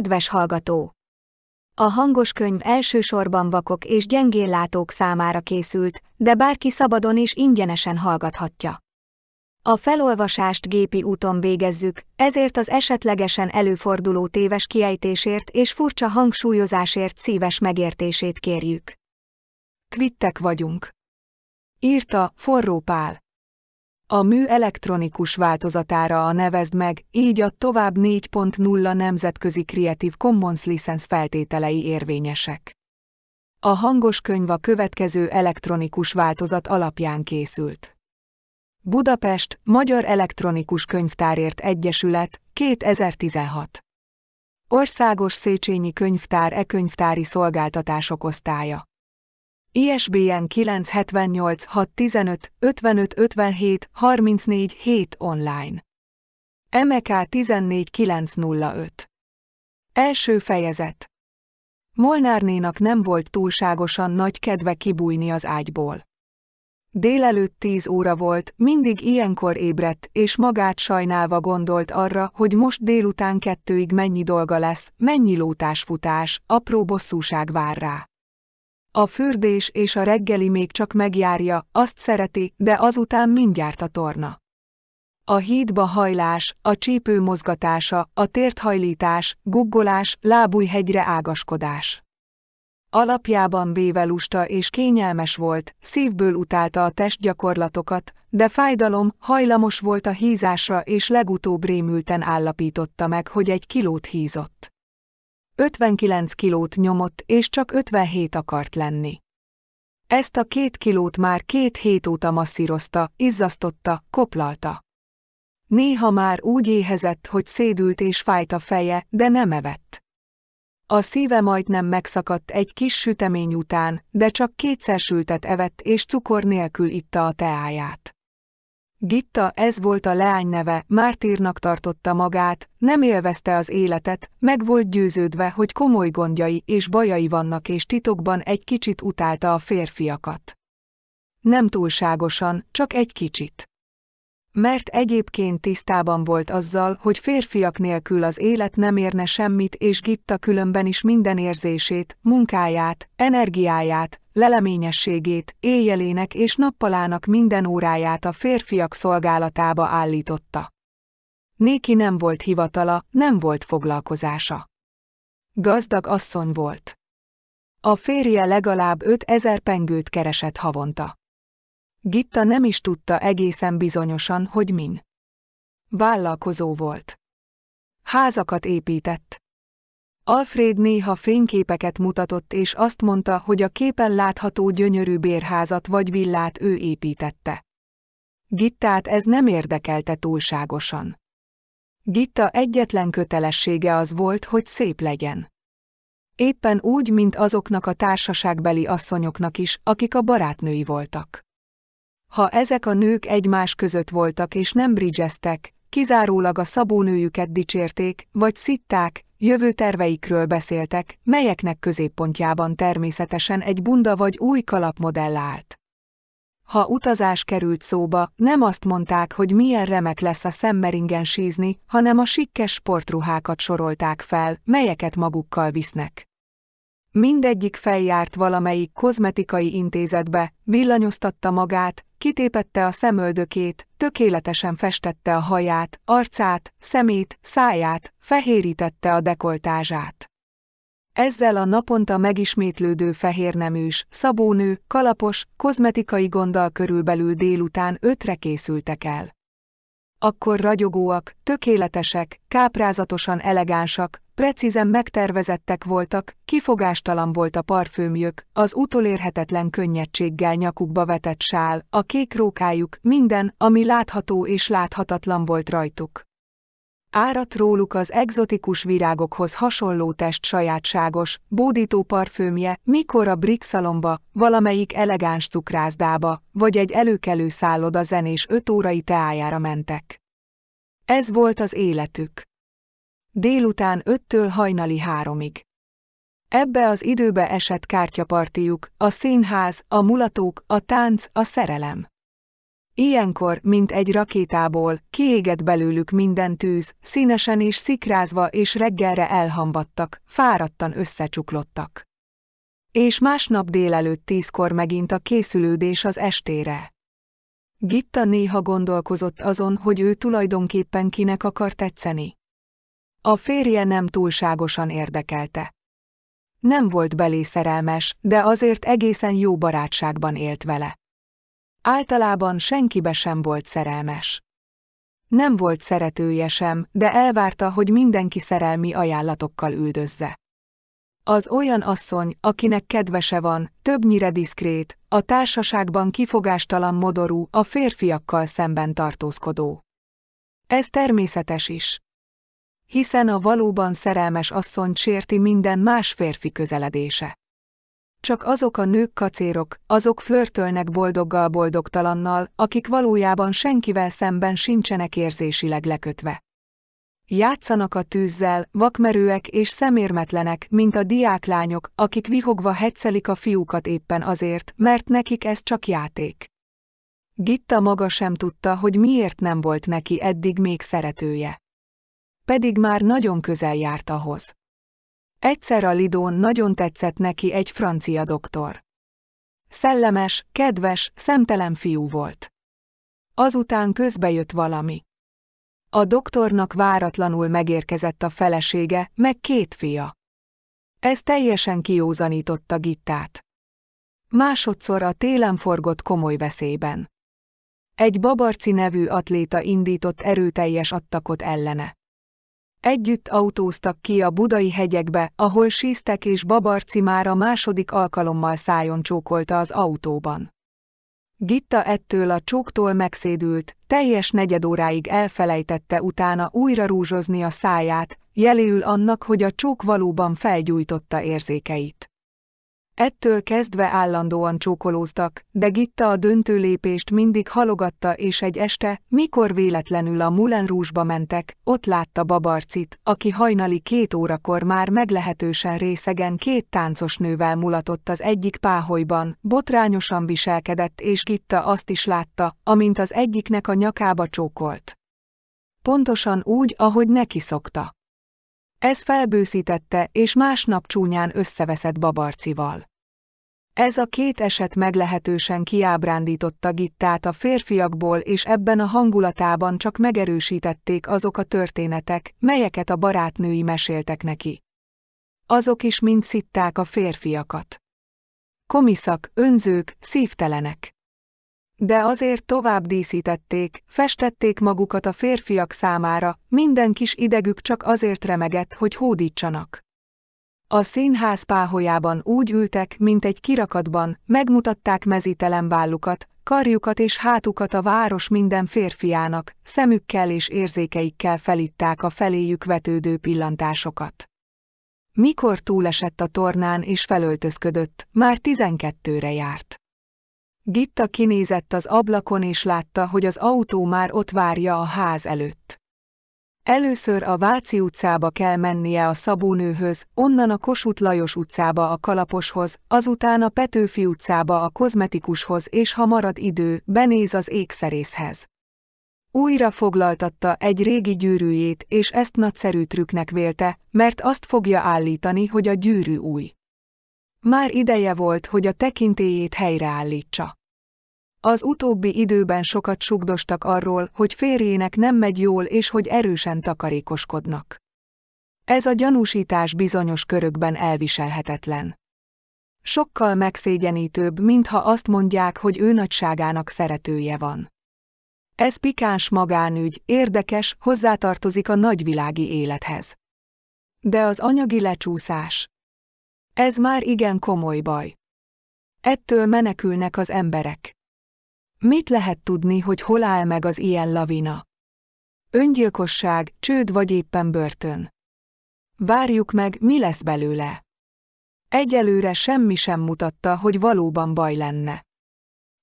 Kedves hallgató! A hangos könyv elsősorban vakok és gyengéllátók számára készült, de bárki szabadon és ingyenesen hallgathatja. A felolvasást gépi úton végezzük, ezért az esetlegesen előforduló téves kiejtésért és furcsa hangsúlyozásért szíves megértését kérjük. Kvittek vagyunk. Írta Forró Pál. A mű elektronikus változatára a nevezd meg, így a tovább 4.0 nemzetközi Creative Commons licensz feltételei érvényesek. A hangos könyv a következő elektronikus változat alapján készült. Budapest, Magyar Elektronikus Könyvtárért Egyesület, 2016. Országos Széchenyi Könyvtár e-könyvtári szolgáltatások osztálya. ISBN 978 615 55 57 34 7 online. MK 14905. Első fejezet. Molnárnénak nem volt túlságosan nagy kedve kibújni az ágyból. Délelőtt tíz óra volt, mindig ilyenkor ébredt, és magát sajnálva gondolt arra, hogy most délután kettőig mennyi dolga lesz, mennyi lótásfutás, apró bosszúság vár rá. A fürdés és a reggeli még csak megjárja, azt szereti, de azután mindjárt a torna. A hídba hajlás, a csípő mozgatása, a térthajlítás, guggolás, lábújhegyre ágaskodás. Alapjában véve lusta és kényelmes volt, szívből utálta a testgyakorlatokat, de fájdalom, hajlamos volt a hízásra és legutóbb rémülten állapította meg, hogy egy kilót hízott. 59 kilót nyomott és csak 57 akart lenni. Ezt a két kilót már két hét óta masszírozta, izzasztotta, koplalta. Néha már úgy éhezett, hogy szédült és fájt a feje, de nem evett. A szíve majdnem megszakadt egy kis sütemény után, de csak kétszer sültet evett és cukor nélkül itta a teáját. Gitta ez volt a leány neve, mártírnak tartotta magát, nem élvezte az életet, meg volt győződve, hogy komoly gondjai és bajai vannak és titokban egy kicsit utálta a férfiakat. Nem túlságosan, csak egy kicsit. Mert egyébként tisztában volt azzal, hogy férfiak nélkül az élet nem érne semmit és Gitta különben is minden érzését, munkáját, energiáját, leleményességét, éjjelének és nappalának minden óráját a férfiak szolgálatába állította. Néki nem volt hivatala, nem volt foglalkozása. Gazdag asszony volt. A férje legalább 5000 pengőt keresett havonta. Gitta nem is tudta egészen bizonyosan, hogy min. Vállalkozó volt. Házakat épített. Alfred néha fényképeket mutatott és azt mondta, hogy a képen látható gyönyörű bérházat vagy villát ő építette. Gittát ez nem érdekelte túlságosan. Gitta egyetlen kötelessége az volt, hogy szép legyen. Éppen úgy, mint azoknak a társaságbeli asszonyoknak is, akik a barátnői voltak. Ha ezek a nők egymás között voltak és nem bridgeztek, kizárólag a szabónőjüket dicsérték, vagy szitták, jövő terveikről beszéltek, melyeknek középpontjában természetesen egy bunda vagy új kalapmodell állt. Ha utazás került szóba, nem azt mondták, hogy milyen remek lesz a szemmeringen sízni, hanem a sikkes sportruhákat sorolták fel, melyeket magukkal visznek. Mindegyik feljárt valamelyik kozmetikai intézetbe, villanyoztatta magát, kitépette a szemöldökét, tökéletesen festette a haját, arcát, szemét, száját, fehérítette a dekoltázsát. Ezzel a naponta megismétlődő fehérneműs, szabónő, kalapos, kozmetikai gonddal körülbelül délután ötre készültek el akkor ragyogóak, tökéletesek, káprázatosan elegánsak, precízen megtervezettek voltak, kifogástalan volt a parfümjük, az utolérhetetlen könnyedséggel nyakukba vetett sál, a kék rókájuk, minden, ami látható és láthatatlan volt rajtuk. Árat róluk az egzotikus virágokhoz hasonló test sajátságos, bódító parfümje, mikor a Brixalomba, valamelyik elegáns cukrászdába, vagy egy előkelő szálloda zenés öt órai teájára mentek. Ez volt az életük. Délután öttől hajnali háromig. Ebbe az időbe esett kártyapartiuk, a színház, a mulatók, a tánc, a szerelem. Ilyenkor, mint egy rakétából, kiégett belőlük minden tűz, színesen és szikrázva és reggelre elhambadtak, fáradtan összecsuklottak. És másnap délelőtt tízkor megint a készülődés az estére. Gitta néha gondolkozott azon, hogy ő tulajdonképpen kinek akar tetszeni. A férje nem túlságosan érdekelte. Nem volt belé szerelmes, de azért egészen jó barátságban élt vele. Általában senkibe sem volt szerelmes. Nem volt szeretője sem, de elvárta, hogy mindenki szerelmi ajánlatokkal üldözze. Az olyan asszony, akinek kedvese van, többnyire diszkrét, a társaságban kifogástalan modorú, a férfiakkal szemben tartózkodó. Ez természetes is. Hiszen a valóban szerelmes asszony sérti minden más férfi közeledése. Csak azok a nők kacérok, azok flörtölnek boldoggal-boldogtalannal, akik valójában senkivel szemben sincsenek érzésileg lekötve. Játszanak a tűzzel, vakmerőek és szemérmetlenek, mint a diáklányok, akik vihogva hetszelik a fiúkat éppen azért, mert nekik ez csak játék. Gitta maga sem tudta, hogy miért nem volt neki eddig még szeretője. Pedig már nagyon közel járt ahhoz. Egyszer a Lidón nagyon tetszett neki egy francia doktor. Szellemes, kedves, szemtelen fiú volt. Azután közbejött valami. A doktornak váratlanul megérkezett a felesége, meg két fia. Ez teljesen kiózanította Gittát. Másodszor a télen forgott komoly veszélyben. Egy babarci nevű atléta indított erőteljes attakot ellene. Együtt autóztak ki a budai hegyekbe, ahol síztek és Babarci már a második alkalommal szájon csókolta az autóban. Gitta ettől a csóktól megszédült, teljes negyed óráig elfelejtette utána újra rúzsozni a száját, jeléül annak, hogy a csók valóban felgyújtotta érzékeit. Ettől kezdve állandóan csókolóztak, de Gitta a döntő lépést mindig halogatta és egy este, mikor véletlenül a Mulan Rúzsba mentek, ott látta Babarcit, aki hajnali két órakor már meglehetősen részegen két táncos nővel mulatott az egyik páholyban, botrányosan viselkedett és Gitta azt is látta, amint az egyiknek a nyakába csókolt. Pontosan úgy, ahogy neki szokta. Ez felbőszítette, és másnap csúnyán összeveszett babarcival. Ez a két eset meglehetősen kiábrándította Gittát a férfiakból és ebben a hangulatában csak megerősítették azok a történetek, melyeket a barátnői meséltek neki. Azok is mind szitták a férfiakat. Komiszak, önzők, szívtelenek. De azért tovább díszítették, festették magukat a férfiak számára, minden kis idegük csak azért remegett, hogy hódítsanak. A színház páholyában úgy ültek, mint egy kirakatban, megmutatták mezítelen vállukat, karjukat és hátukat a város minden férfiának, szemükkel és érzékeikkel felitták a feléjük vetődő pillantásokat. Mikor túlesett a tornán és felöltözködött, már tizenkettőre járt. Gitta kinézett az ablakon és látta, hogy az autó már ott várja a ház előtt. Először a Váci utcába kell mennie a Szabónőhöz, onnan a Kossuth Lajos utcába a Kalaposhoz, azután a Petőfi utcába a kozmetikushoz és ha marad idő, benéz az ékszerészhez. Újra foglaltatta egy régi gyűrűjét és ezt nagyszerű trükknek vélte, mert azt fogja állítani, hogy a gyűrű új. Már ideje volt, hogy a tekintélyét helyreállítsa. Az utóbbi időben sokat sugdostak arról, hogy férjének nem megy jól és hogy erősen takarékoskodnak. Ez a gyanúsítás bizonyos körökben elviselhetetlen. Sokkal megszégyenítőbb, mintha azt mondják, hogy ő nagyságának szeretője van. Ez pikáns magánügy, érdekes, hozzátartozik a nagyvilági élethez. De az anyagi lecsúszás. Ez már igen komoly baj. Ettől menekülnek az emberek. Mit lehet tudni, hogy hol áll meg az ilyen lavina? Öngyilkosság, csőd vagy éppen börtön. Várjuk meg, mi lesz belőle. Egyelőre semmi sem mutatta, hogy valóban baj lenne.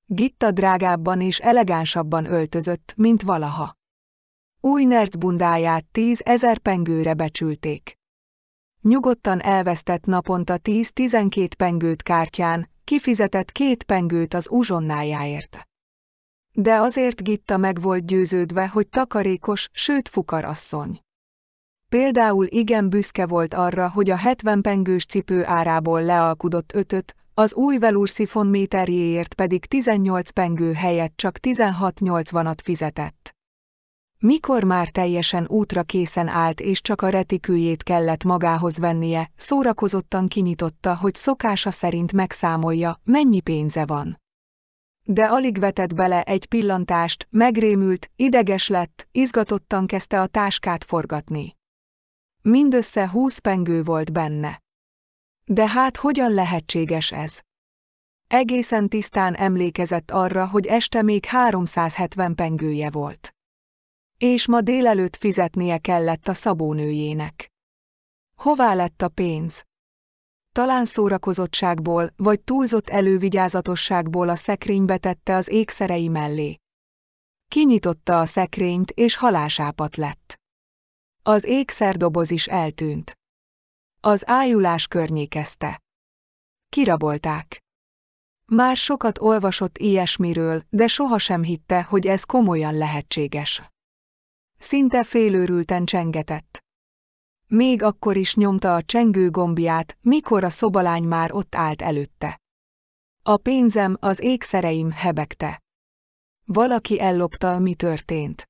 Gitta drágábban és elegánsabban öltözött, mint valaha. Új nerc bundáját tízezer pengőre becsülték. Nyugodtan elvesztett naponta 10-12 pengőt kártyán, kifizetett két pengőt az uzsonnájáért de azért Gitta meg volt győződve, hogy takarékos, sőt fukarasszony. Például igen büszke volt arra, hogy a 70 pengős cipő árából lealkudott ötöt, az új szifon méterjéért pedig 18 pengő helyett csak 80 at fizetett. Mikor már teljesen útra készen állt és csak a retiküljét kellett magához vennie, szórakozottan kinyitotta, hogy szokása szerint megszámolja, mennyi pénze van de alig vetett bele egy pillantást, megrémült, ideges lett, izgatottan kezdte a táskát forgatni. Mindössze húsz pengő volt benne. De hát hogyan lehetséges ez? Egészen tisztán emlékezett arra, hogy este még 370 pengője volt. És ma délelőtt fizetnie kellett a szabónőjének. Hová lett a pénz? talán szórakozottságból vagy túlzott elővigyázatosságból a szekrénybe tette az ékszerei mellé. Kinyitotta a szekrényt és halásápat lett. Az ékszerdoboz is eltűnt. Az ájulás környékezte. Kirabolták. Már sokat olvasott ilyesmiről, de sohasem hitte, hogy ez komolyan lehetséges. Szinte félőrülten csengetett. Még akkor is nyomta a csengő gombját, mikor a szobalány már ott állt előtte. A pénzem, az ékszereim hebegte. Valaki ellopta, mi történt.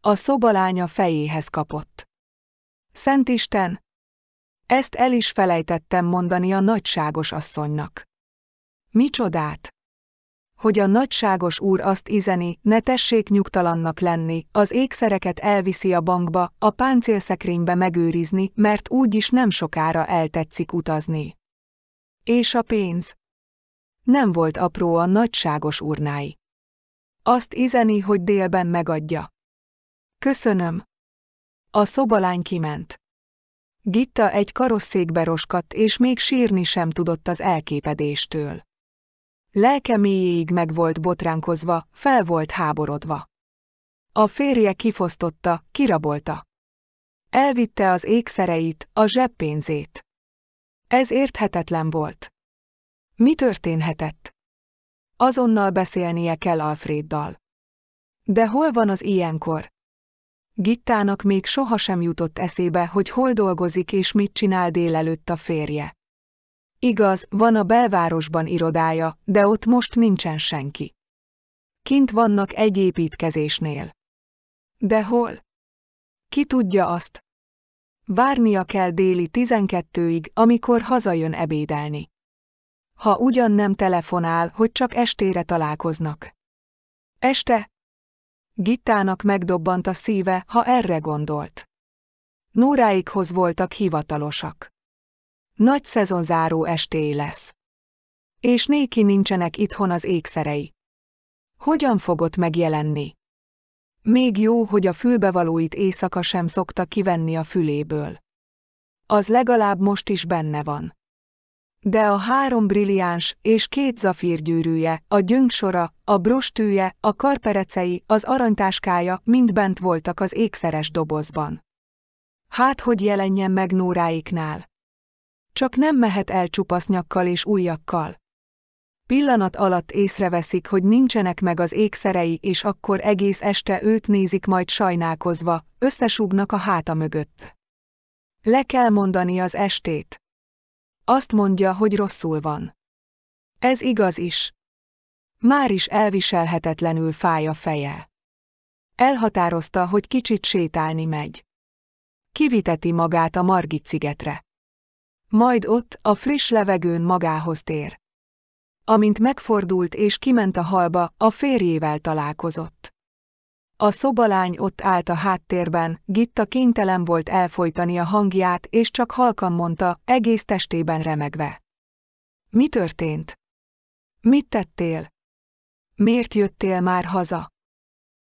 A szobalánya fejéhez kapott. Szent Isten! Ezt el is felejtettem mondani a nagyságos asszonynak. Micsodát! hogy a nagyságos úr azt izeni, ne tessék nyugtalannak lenni, az ékszereket elviszi a bankba, a páncélszekrénybe megőrizni, mert úgyis nem sokára eltetszik utazni. És a pénz? Nem volt apró a nagyságos urnái. Azt izeni, hogy délben megadja. Köszönöm. A szobalány kiment. Gitta egy karosszékbe roskadt, és még sírni sem tudott az elképedéstől. Lelke mélyéig meg volt botránkozva, fel volt háborodva. A férje kifosztotta, kirabolta. Elvitte az ékszereit, a zseppénzét. Ez érthetetlen volt. Mi történhetett? Azonnal beszélnie kell Alfreddal. De hol van az ilyenkor? Gittának még sohasem jutott eszébe, hogy hol dolgozik és mit csinál délelőtt a férje. Igaz, van a belvárosban irodája, de ott most nincsen senki. Kint vannak egy építkezésnél. De hol? Ki tudja azt? Várnia kell déli 12-ig, amikor hazajön ebédelni. Ha ugyan nem telefonál, hogy csak estére találkoznak. Este? Gittának megdobbant a szíve, ha erre gondolt. Nóráikhoz voltak hivatalosak. Nagy szezonzáró esté lesz. És néki nincsenek itthon az ékszerei. Hogyan fogott megjelenni? Még jó, hogy a fülbevalóit éjszaka sem szokta kivenni a füléből. Az legalább most is benne van. De a három brilliáns és két gyűrűje, a gyöngsora, a brostűje, a karperecei, az aranytáskája mind bent voltak az ékszeres dobozban. Hát hogy jelenjen meg Nóráiknál? Csak nem mehet el nyakkal és ujjakkal. Pillanat alatt észreveszik, hogy nincsenek meg az ékszerei, és akkor egész este őt nézik majd sajnálkozva, összesúgnak a háta mögött. Le kell mondani az estét. Azt mondja, hogy rosszul van. Ez igaz is. Már is elviselhetetlenül fáj a feje. Elhatározta, hogy kicsit sétálni megy. Kiviteti magát a Margit szigetre. Majd ott, a friss levegőn magához tér. Amint megfordult és kiment a halba, a férjével találkozott. A szobalány ott állt a háttérben, Gitta kénytelen volt elfolytani a hangját, és csak halkan mondta, egész testében remegve. Mi történt? Mit tettél? Miért jöttél már haza?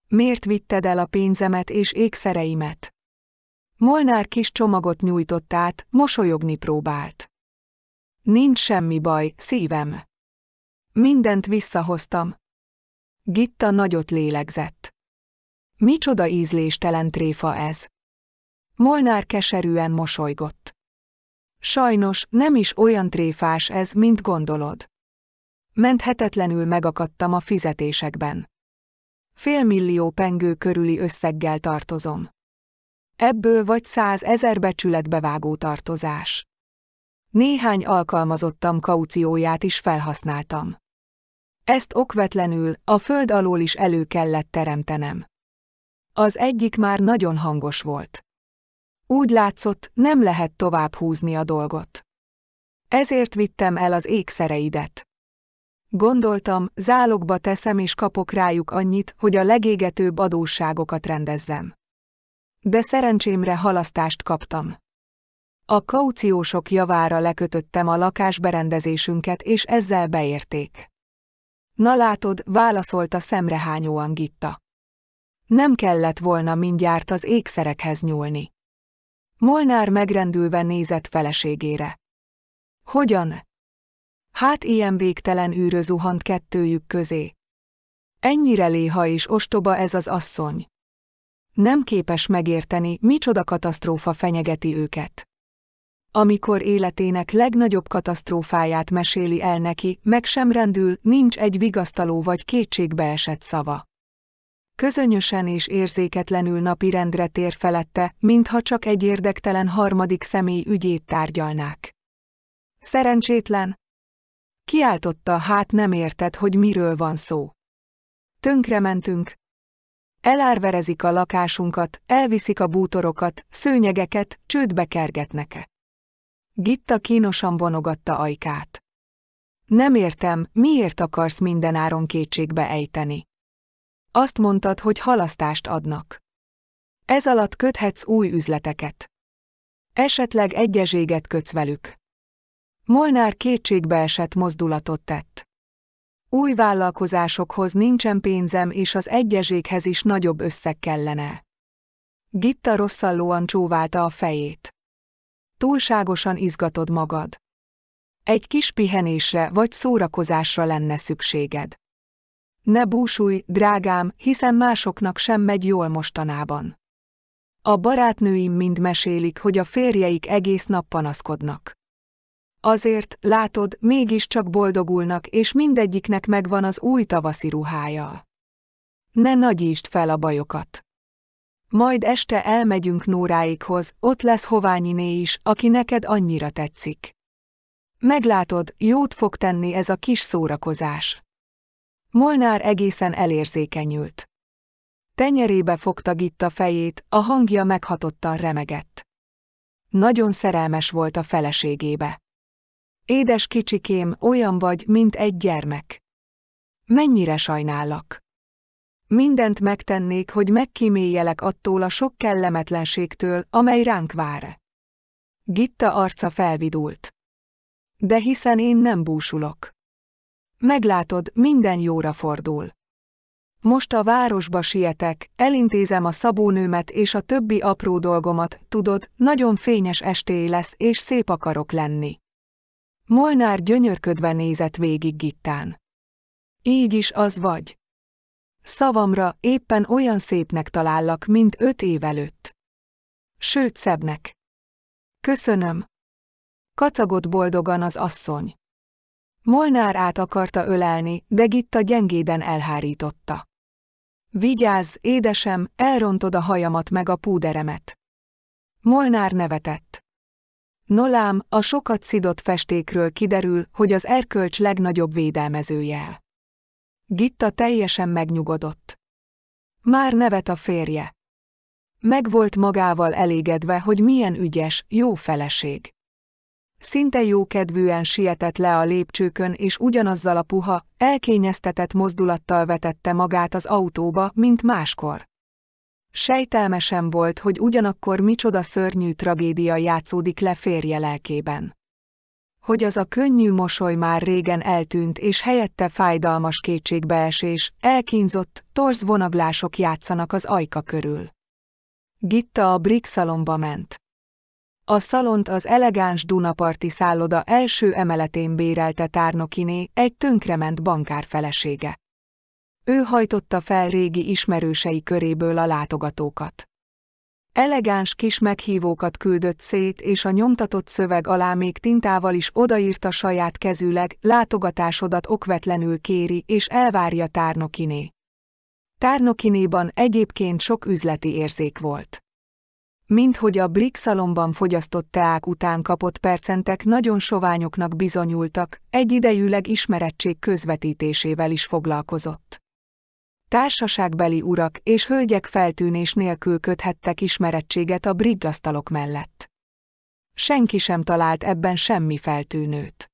Miért vitted el a pénzemet és ékszereimet? Molnár kis csomagot nyújtott át, mosolyogni próbált. Nincs semmi baj, szívem. Mindent visszahoztam. Gitta nagyot lélegzett. Micsoda ízléstelen tréfa ez. Molnár keserűen mosolygott. Sajnos nem is olyan tréfás ez, mint gondolod. Menthetetlenül megakadtam a fizetésekben. Félmillió pengő körüli összeggel tartozom ebből vagy száz ezer vágó tartozás. Néhány alkalmazottam kaucióját is felhasználtam. Ezt okvetlenül a föld alól is elő kellett teremtenem. Az egyik már nagyon hangos volt. Úgy látszott, nem lehet tovább húzni a dolgot. Ezért vittem el az ékszereidet. Gondoltam, zálogba teszem és kapok rájuk annyit, hogy a legégetőbb adósságokat rendezzem. De szerencsémre halasztást kaptam. A kauciósok javára lekötöttem a lakásberendezésünket, és ezzel beérték. Na látod, válaszolta szemrehányóan Gitta. Nem kellett volna mindjárt az ékszerekhez nyúlni. Molnár megrendülve nézett feleségére. Hogyan? Hát ilyen végtelen űrözuhant kettőjük közé. Ennyire léha és ostoba ez az asszony nem képes megérteni, micsoda katasztrófa fenyegeti őket. Amikor életének legnagyobb katasztrófáját meséli el neki, meg sem rendül, nincs egy vigasztaló vagy kétségbeesett szava. Közönösen és érzéketlenül napirendre tér felette, mintha csak egy érdektelen harmadik személy ügyét tárgyalnák. Szerencsétlen! Kiáltotta, hát nem érted, hogy miről van szó. Tönkrementünk, Elárverezik a lakásunkat, elviszik a bútorokat, szőnyegeket, csődbe kergetnek. Gitta kínosan vonogatta ajkát. Nem értem, miért akarsz minden áron kétségbe ejteni. Azt mondtad, hogy halasztást adnak. Ez alatt köthetsz új üzleteket. Esetleg egyezséget kötsz velük. Molnár kétségbeesett mozdulatot tett. Új vállalkozásokhoz nincsen pénzem és az egyezséghez is nagyobb összeg kellene. Gitta rosszallóan csóválta a fejét. Túlságosan izgatod magad. Egy kis pihenésre vagy szórakozásra lenne szükséged. Ne búsulj, drágám, hiszen másoknak sem megy jól mostanában. A barátnőim mind mesélik, hogy a férjeik egész nap panaszkodnak. Azért, látod, mégiscsak boldogulnak, és mindegyiknek megvan az új tavaszi ruhája. Ne nagyítsd fel a bajokat. Majd este elmegyünk Nóráikhoz, ott lesz Hoványiné is, aki neked annyira tetszik. Meglátod, jót fog tenni ez a kis szórakozás. Molnár egészen elérzékenyült. Tenyerébe fogta Gitta fejét, a hangja meghatottan remegett. Nagyon szerelmes volt a feleségébe. Édes kicsikém, olyan vagy, mint egy gyermek. Mennyire sajnálak. Mindent megtennék, hogy megkíméljelek attól a sok kellemetlenségtől, amely ránk vár. Gitta arca felvidult. De hiszen én nem búsulok. Meglátod, minden jóra fordul. Most a városba sietek, elintézem a szabónőmet és a többi apró dolgomat, tudod, nagyon fényes estély lesz és szép akarok lenni. Molnár gyönyörködve nézett végig Gittán. Így is az vagy. Szavamra éppen olyan szépnek talállak, mint öt év előtt. Sőt, szebbnek. Köszönöm. Kacagott boldogan az asszony. Molnár át akarta ölelni, de Gitta gyengéden elhárította. Vigyázz, édesem, elrontod a hajamat meg a púderemet. Molnár nevetett. Nolám, a sokat szidott festékről kiderül, hogy az erkölcs legnagyobb védelmezője. Gitta teljesen megnyugodott. Már nevet a férje. Meg volt magával elégedve, hogy milyen ügyes, jó feleség. Szinte jókedvűen sietett le a lépcsőkön, és ugyanazzal a puha, elkényeztetett mozdulattal vetette magát az autóba, mint máskor. Sejtelme sem volt, hogy ugyanakkor micsoda szörnyű tragédia játszódik le férje lelkében. Hogy az a könnyű mosoly már régen eltűnt és helyette fájdalmas kétségbeesés, elkínzott, torz vonaglások játszanak az ajka körül. Gitta a brick szalomba ment. A szalont az elegáns Dunaparti szálloda első emeletén bérelte tárnokiné egy tönkrement bankár felesége. Ő hajtotta fel régi ismerősei köréből a látogatókat. Elegáns kis meghívókat küldött szét, és a nyomtatott szöveg alá még tintával is odaírta saját kezűleg látogatásodat okvetlenül kéri, és elvárja tárnokiné. Tárnokinéban egyébként sok üzleti érzék volt. Minthogy a Brick szalomban fogyasztott teák után kapott percentek nagyon soványoknak bizonyultak, egyidejűleg ismerettség közvetítésével is foglalkozott. Társaságbeli urak és hölgyek feltűnés nélkül köthettek ismerettséget a briggasztalok mellett. Senki sem talált ebben semmi feltűnőt.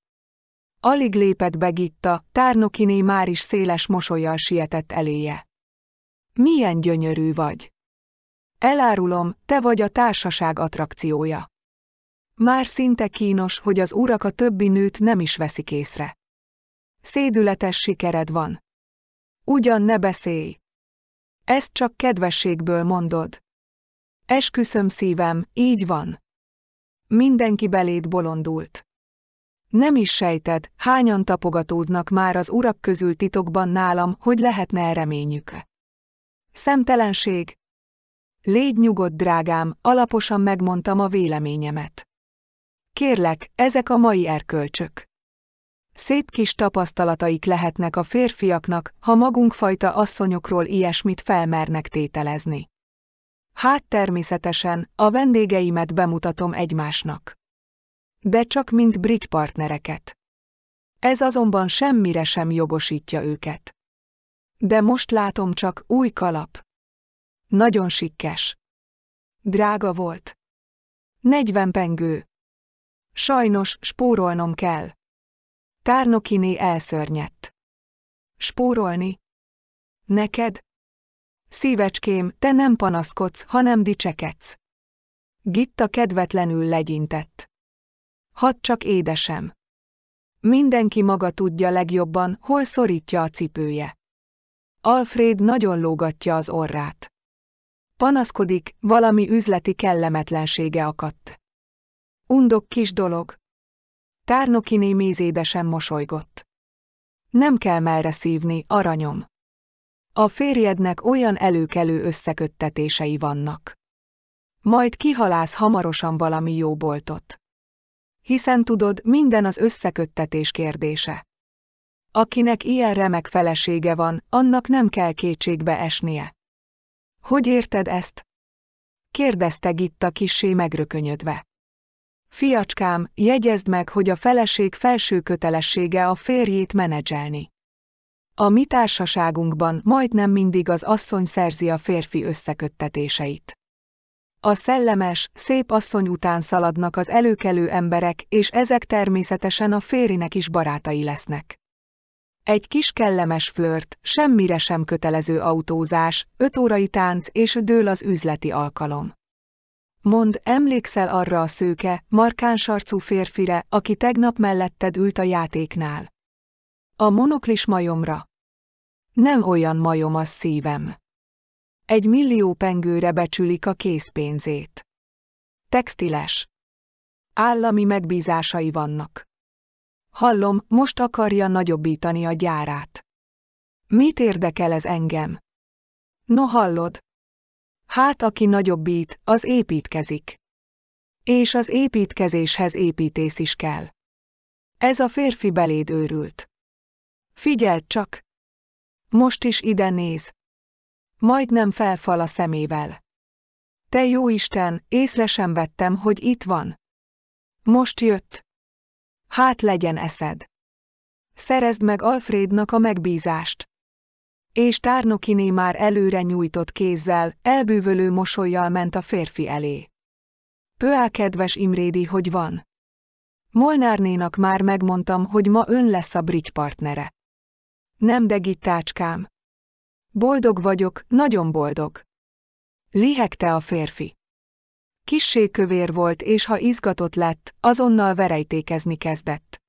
Alig lépett be Gitta, tárnokiné már is széles mosolyjal sietett eléje. Milyen gyönyörű vagy! Elárulom, te vagy a társaság attrakciója. Már szinte kínos, hogy az urak a többi nőt nem is veszik észre. Szédületes sikered van. Ugyan ne beszélj! Ezt csak kedvességből mondod. Esküszöm szívem, így van. Mindenki beléd bolondult. Nem is sejted, hányan tapogatóznak már az urak közül titokban nálam, hogy lehetne reményük. Szemtelenség. Légy nyugodt, drágám, alaposan megmondtam a véleményemet. Kérlek, ezek a mai erkölcsök. Szép kis tapasztalataik lehetnek a férfiaknak, ha magunkfajta asszonyokról ilyesmit felmernek tételezni. Hát természetesen, a vendégeimet bemutatom egymásnak. De csak mint brit partnereket. Ez azonban semmire sem jogosítja őket. De most látom csak új kalap. Nagyon sikkes. Drága volt. Negyven pengő. Sajnos spórolnom kell. Tárnokiné elszörnyett. Spórolni? Neked? Szívecském, te nem panaszkodsz, hanem dicsekedsz. Gitta kedvetlenül legyintett. Hadd csak édesem. Mindenki maga tudja legjobban, hol szorítja a cipője. Alfred nagyon lógatja az orrát. Panaszkodik, valami üzleti kellemetlensége akadt. Undok kis dolog, Tárnokiné mézédesen mosolygott. Nem kell merre szívni, aranyom. A férjednek olyan előkelő összeköttetései vannak. Majd kihalász hamarosan valami jó boltot. Hiszen tudod, minden az összeköttetés kérdése. Akinek ilyen remek felesége van, annak nem kell kétségbe esnie. Hogy érted ezt? kérdezte Gitta kissé megrökönyödve. Fiacskám, jegyezd meg, hogy a feleség felső kötelessége a férjét menedzselni. A mi társaságunkban majdnem mindig az asszony szerzi a férfi összeköttetéseit. A szellemes, szép asszony után szaladnak az előkelő emberek, és ezek természetesen a férinek is barátai lesznek. Egy kis kellemes flört, semmire sem kötelező autózás, öt órai tánc és dől az üzleti alkalom. Mond, emlékszel arra a szőke, markáns férfire, aki tegnap melletted ült a játéknál. A monoklis majomra. Nem olyan majom az szívem. Egy millió pengőre becsülik a készpénzét. Textiles. Állami megbízásai vannak. Hallom, most akarja nagyobbítani a gyárát. Mit érdekel ez engem? No hallod, Hát aki nagyobbít, az építkezik. És az építkezéshez építész is kell. Ez a férfi beléd őrült. Figyeld csak! Most is ide néz. Majdnem felfal a szemével. Te jó Isten, észre sem vettem, hogy itt van. Most jött. Hát legyen eszed. Szerezd meg Alfrednak a megbízást és tárnokiné már előre nyújtott kézzel, elbűvölő mosolyjal ment a férfi elé. Pöá kedves Imrédi, hogy van? Molnárnénak már megmondtam, hogy ma ön lesz a bridge partnere. Nem degít tácskám. Boldog vagyok, nagyon boldog. Lihegte a férfi. Kissé kövér volt, és ha izgatott lett, azonnal verejtékezni kezdett.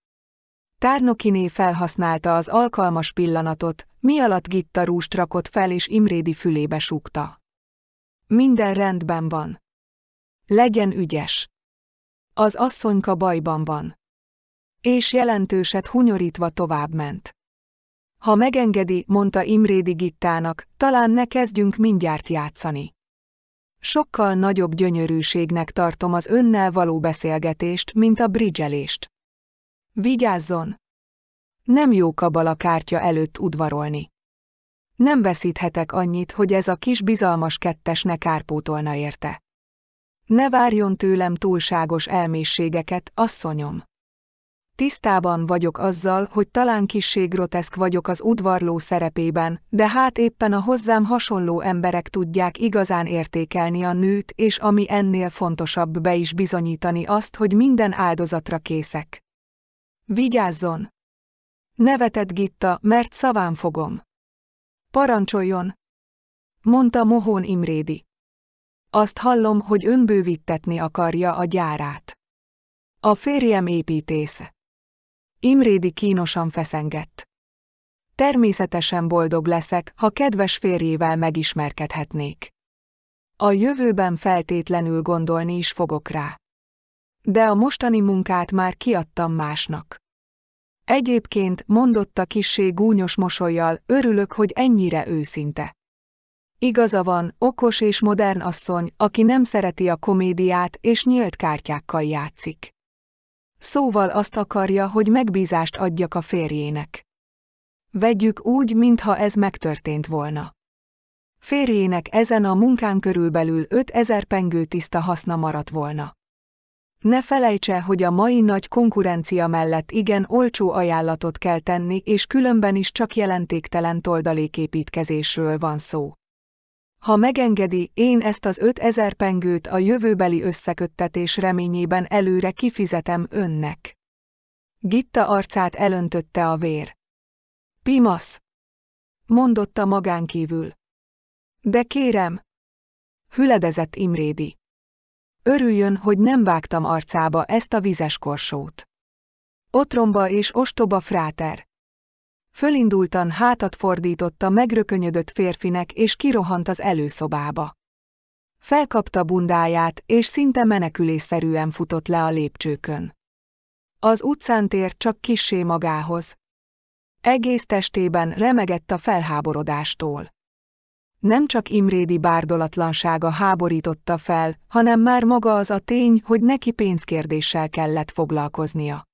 Tárnokiné felhasználta az alkalmas pillanatot, mi alatt rúst rakott fel és Imrédi fülébe súgta. Minden rendben van. Legyen ügyes. Az asszonyka bajban van. És jelentőset hunyorítva továbbment. Ha megengedi, mondta Imrédi Gittának, talán ne kezdjünk mindjárt játszani. Sokkal nagyobb gyönyörűségnek tartom az önnel való beszélgetést, mint a bridgelést. Vigyázzon! Nem jó kabala kártya előtt udvarolni. Nem veszíthetek annyit, hogy ez a kis bizalmas kettes ne kárpótolna érte. Ne várjon tőlem túlságos elmészségeket, asszonyom. Tisztában vagyok azzal, hogy talán kissé groteszk vagyok az udvarló szerepében, de hát éppen a hozzám hasonló emberek tudják igazán értékelni a nőt, és ami ennél fontosabb be is bizonyítani azt, hogy minden áldozatra készek. Vigyázzon! Nevetett Gitta, mert szaván fogom. Parancsoljon! Mondta Mohón Imrédi. Azt hallom, hogy önbővítetni akarja a gyárát. A férjem építész. Imrédi kínosan feszengett. Természetesen boldog leszek, ha kedves férjével megismerkedhetnék. A jövőben feltétlenül gondolni is fogok rá. De a mostani munkát már kiadtam másnak. Egyébként, mondotta kissé gúnyos mosolyjal, örülök, hogy ennyire őszinte. Igaza van, okos és modern asszony, aki nem szereti a komédiát és nyílt kártyákkal játszik. Szóval azt akarja, hogy megbízást adjak a férjének. Vegyük úgy, mintha ez megtörtént volna. Férjének ezen a munkán körülbelül 5000 pengő tiszta haszna maradt volna. Ne felejtse, hogy a mai nagy konkurencia mellett igen olcsó ajánlatot kell tenni, és különben is csak jelentéktelen toldaléképítkezésről van szó. Ha megengedi, én ezt az 5000 pengőt a jövőbeli összeköttetés reményében előre kifizetem önnek. Gitta arcát elöntötte a vér. Pimasz! mondotta magánkívül. De kérem! Hüledezett Imrédi. Örüljön, hogy nem vágtam arcába ezt a vizes korsót. Otromba és ostoba fráter. Fölindultan hátat fordította a megrökönyödött férfinek és kirohant az előszobába. Felkapta bundáját, és szinte menekülésszerűen futott le a lépcsőkön. Az utcán tért csak kissé magához. Egész testében remegett a felháborodástól. Nem csak Imrédi bárdolatlansága háborította fel, hanem már maga az a tény, hogy neki pénzkérdéssel kellett foglalkoznia.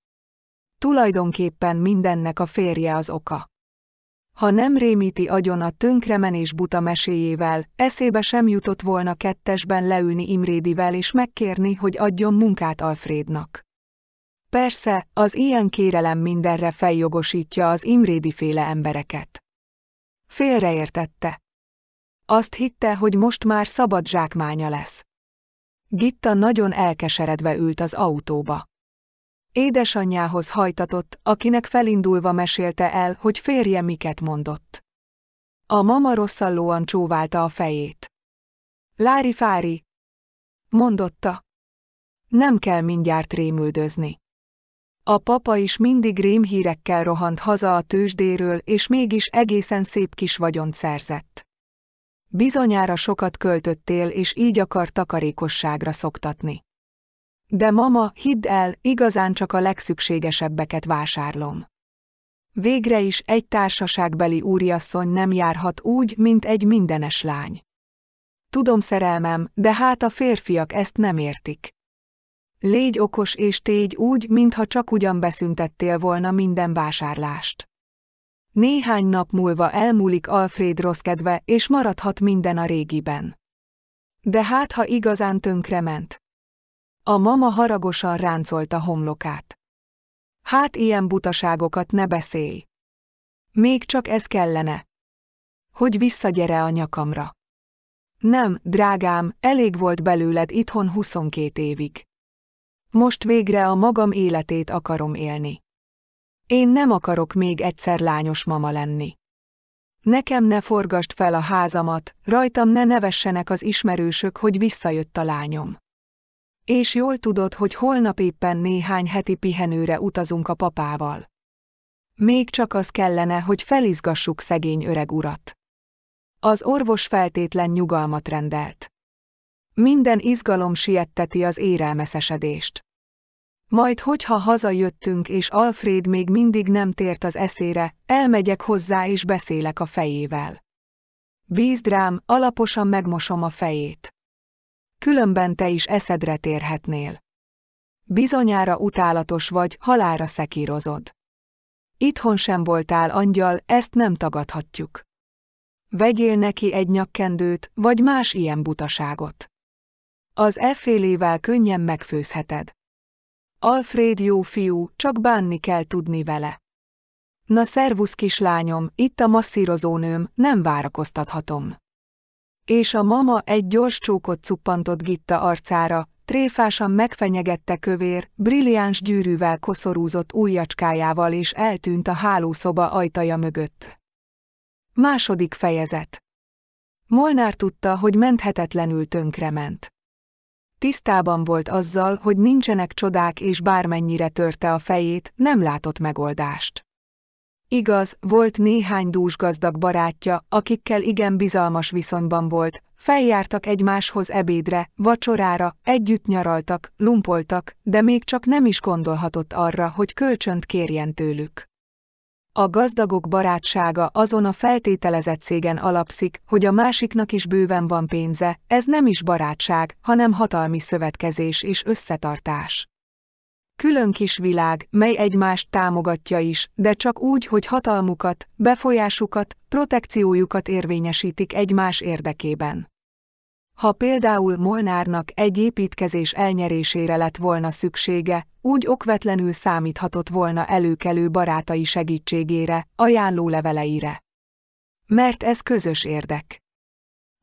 Tulajdonképpen mindennek a férje az oka. Ha nem rémíti agyon a tönkremenés buta meséjével, eszébe sem jutott volna kettesben leülni Imrédivel és megkérni, hogy adjon munkát Alfrednak. Persze, az ilyen kérelem mindenre feljogosítja az Imrédi féle embereket. Félreértette. Azt hitte, hogy most már szabad zsákmánya lesz. Gitta nagyon elkeseredve ült az autóba. Édesanyjához hajtatott, akinek felindulva mesélte el, hogy férje miket mondott. A mama rosszallóan csóválta a fejét. Lári Fári, mondotta. Nem kell mindjárt rémüldözni. A papa is mindig rémhírekkel rohant haza a tőzsdéről, és mégis egészen szép kis vagyont szerzett. Bizonyára sokat költöttél, és így akar takarékosságra szoktatni. De mama, hidd el, igazán csak a legszükségesebbeket vásárlom. Végre is egy társaságbeli úriasszony nem járhat úgy, mint egy mindenes lány. Tudom szerelmem, de hát a férfiak ezt nem értik. Légy okos és tégy úgy, mintha csak ugyan beszüntettél volna minden vásárlást. Néhány nap múlva elmúlik Alfred rossz kedve, és maradhat minden a régiben. De hát ha igazán tönkrement. A mama haragosan ráncolta homlokát. Hát ilyen butaságokat ne beszélj. Még csak ez kellene. Hogy visszagyere a nyakamra. Nem, drágám, elég volt belőled itthon 22 évig. Most végre a magam életét akarom élni. Én nem akarok még egyszer lányos mama lenni. Nekem ne forgast fel a házamat, rajtam ne nevessenek az ismerősök, hogy visszajött a lányom. És jól tudod, hogy holnap éppen néhány heti pihenőre utazunk a papával. Még csak az kellene, hogy felizgassuk szegény öreg urat. Az orvos feltétlen nyugalmat rendelt. Minden izgalom sietteti az érelmeszesedést. Majd hogyha hazajöttünk és Alfred még mindig nem tért az eszére, elmegyek hozzá és beszélek a fejével. Bízd rám, alaposan megmosom a fejét. Különben te is eszedre térhetnél. Bizonyára utálatos vagy, halára szekírozod. Itthon sem voltál angyal, ezt nem tagadhatjuk. Vegyél neki egy nyakkendőt, vagy más ilyen butaságot. Az effélével könnyen megfőzheted. Alfred jó fiú, csak bánni kell tudni vele. Na szervusz kislányom, itt a masszírozónőm, nem várakoztathatom. És a mama egy gyors csókot cuppantott Gitta arcára, tréfásan megfenyegette kövér, brilliáns gyűrűvel koszorúzott ujjacskájával és eltűnt a hálószoba ajtaja mögött. Második fejezet Molnár tudta, hogy menthetetlenül tönkrement. Tisztában volt azzal, hogy nincsenek csodák és bármennyire törte a fejét, nem látott megoldást. Igaz, volt néhány dúsgazdag barátja, akikkel igen bizalmas viszonyban volt, feljártak egymáshoz ebédre, vacsorára, együtt nyaraltak, lumpoltak, de még csak nem is gondolhatott arra, hogy kölcsönt kérjen tőlük. A gazdagok barátsága azon a szégen alapszik, hogy a másiknak is bőven van pénze, ez nem is barátság, hanem hatalmi szövetkezés és összetartás. Külön kis világ, mely egymást támogatja is, de csak úgy, hogy hatalmukat, befolyásukat, protekciójukat érvényesítik egymás érdekében. Ha például Molnárnak egy építkezés elnyerésére lett volna szüksége, úgy okvetlenül számíthatott volna előkelő barátai segítségére, ajánló leveleire. Mert ez közös érdek.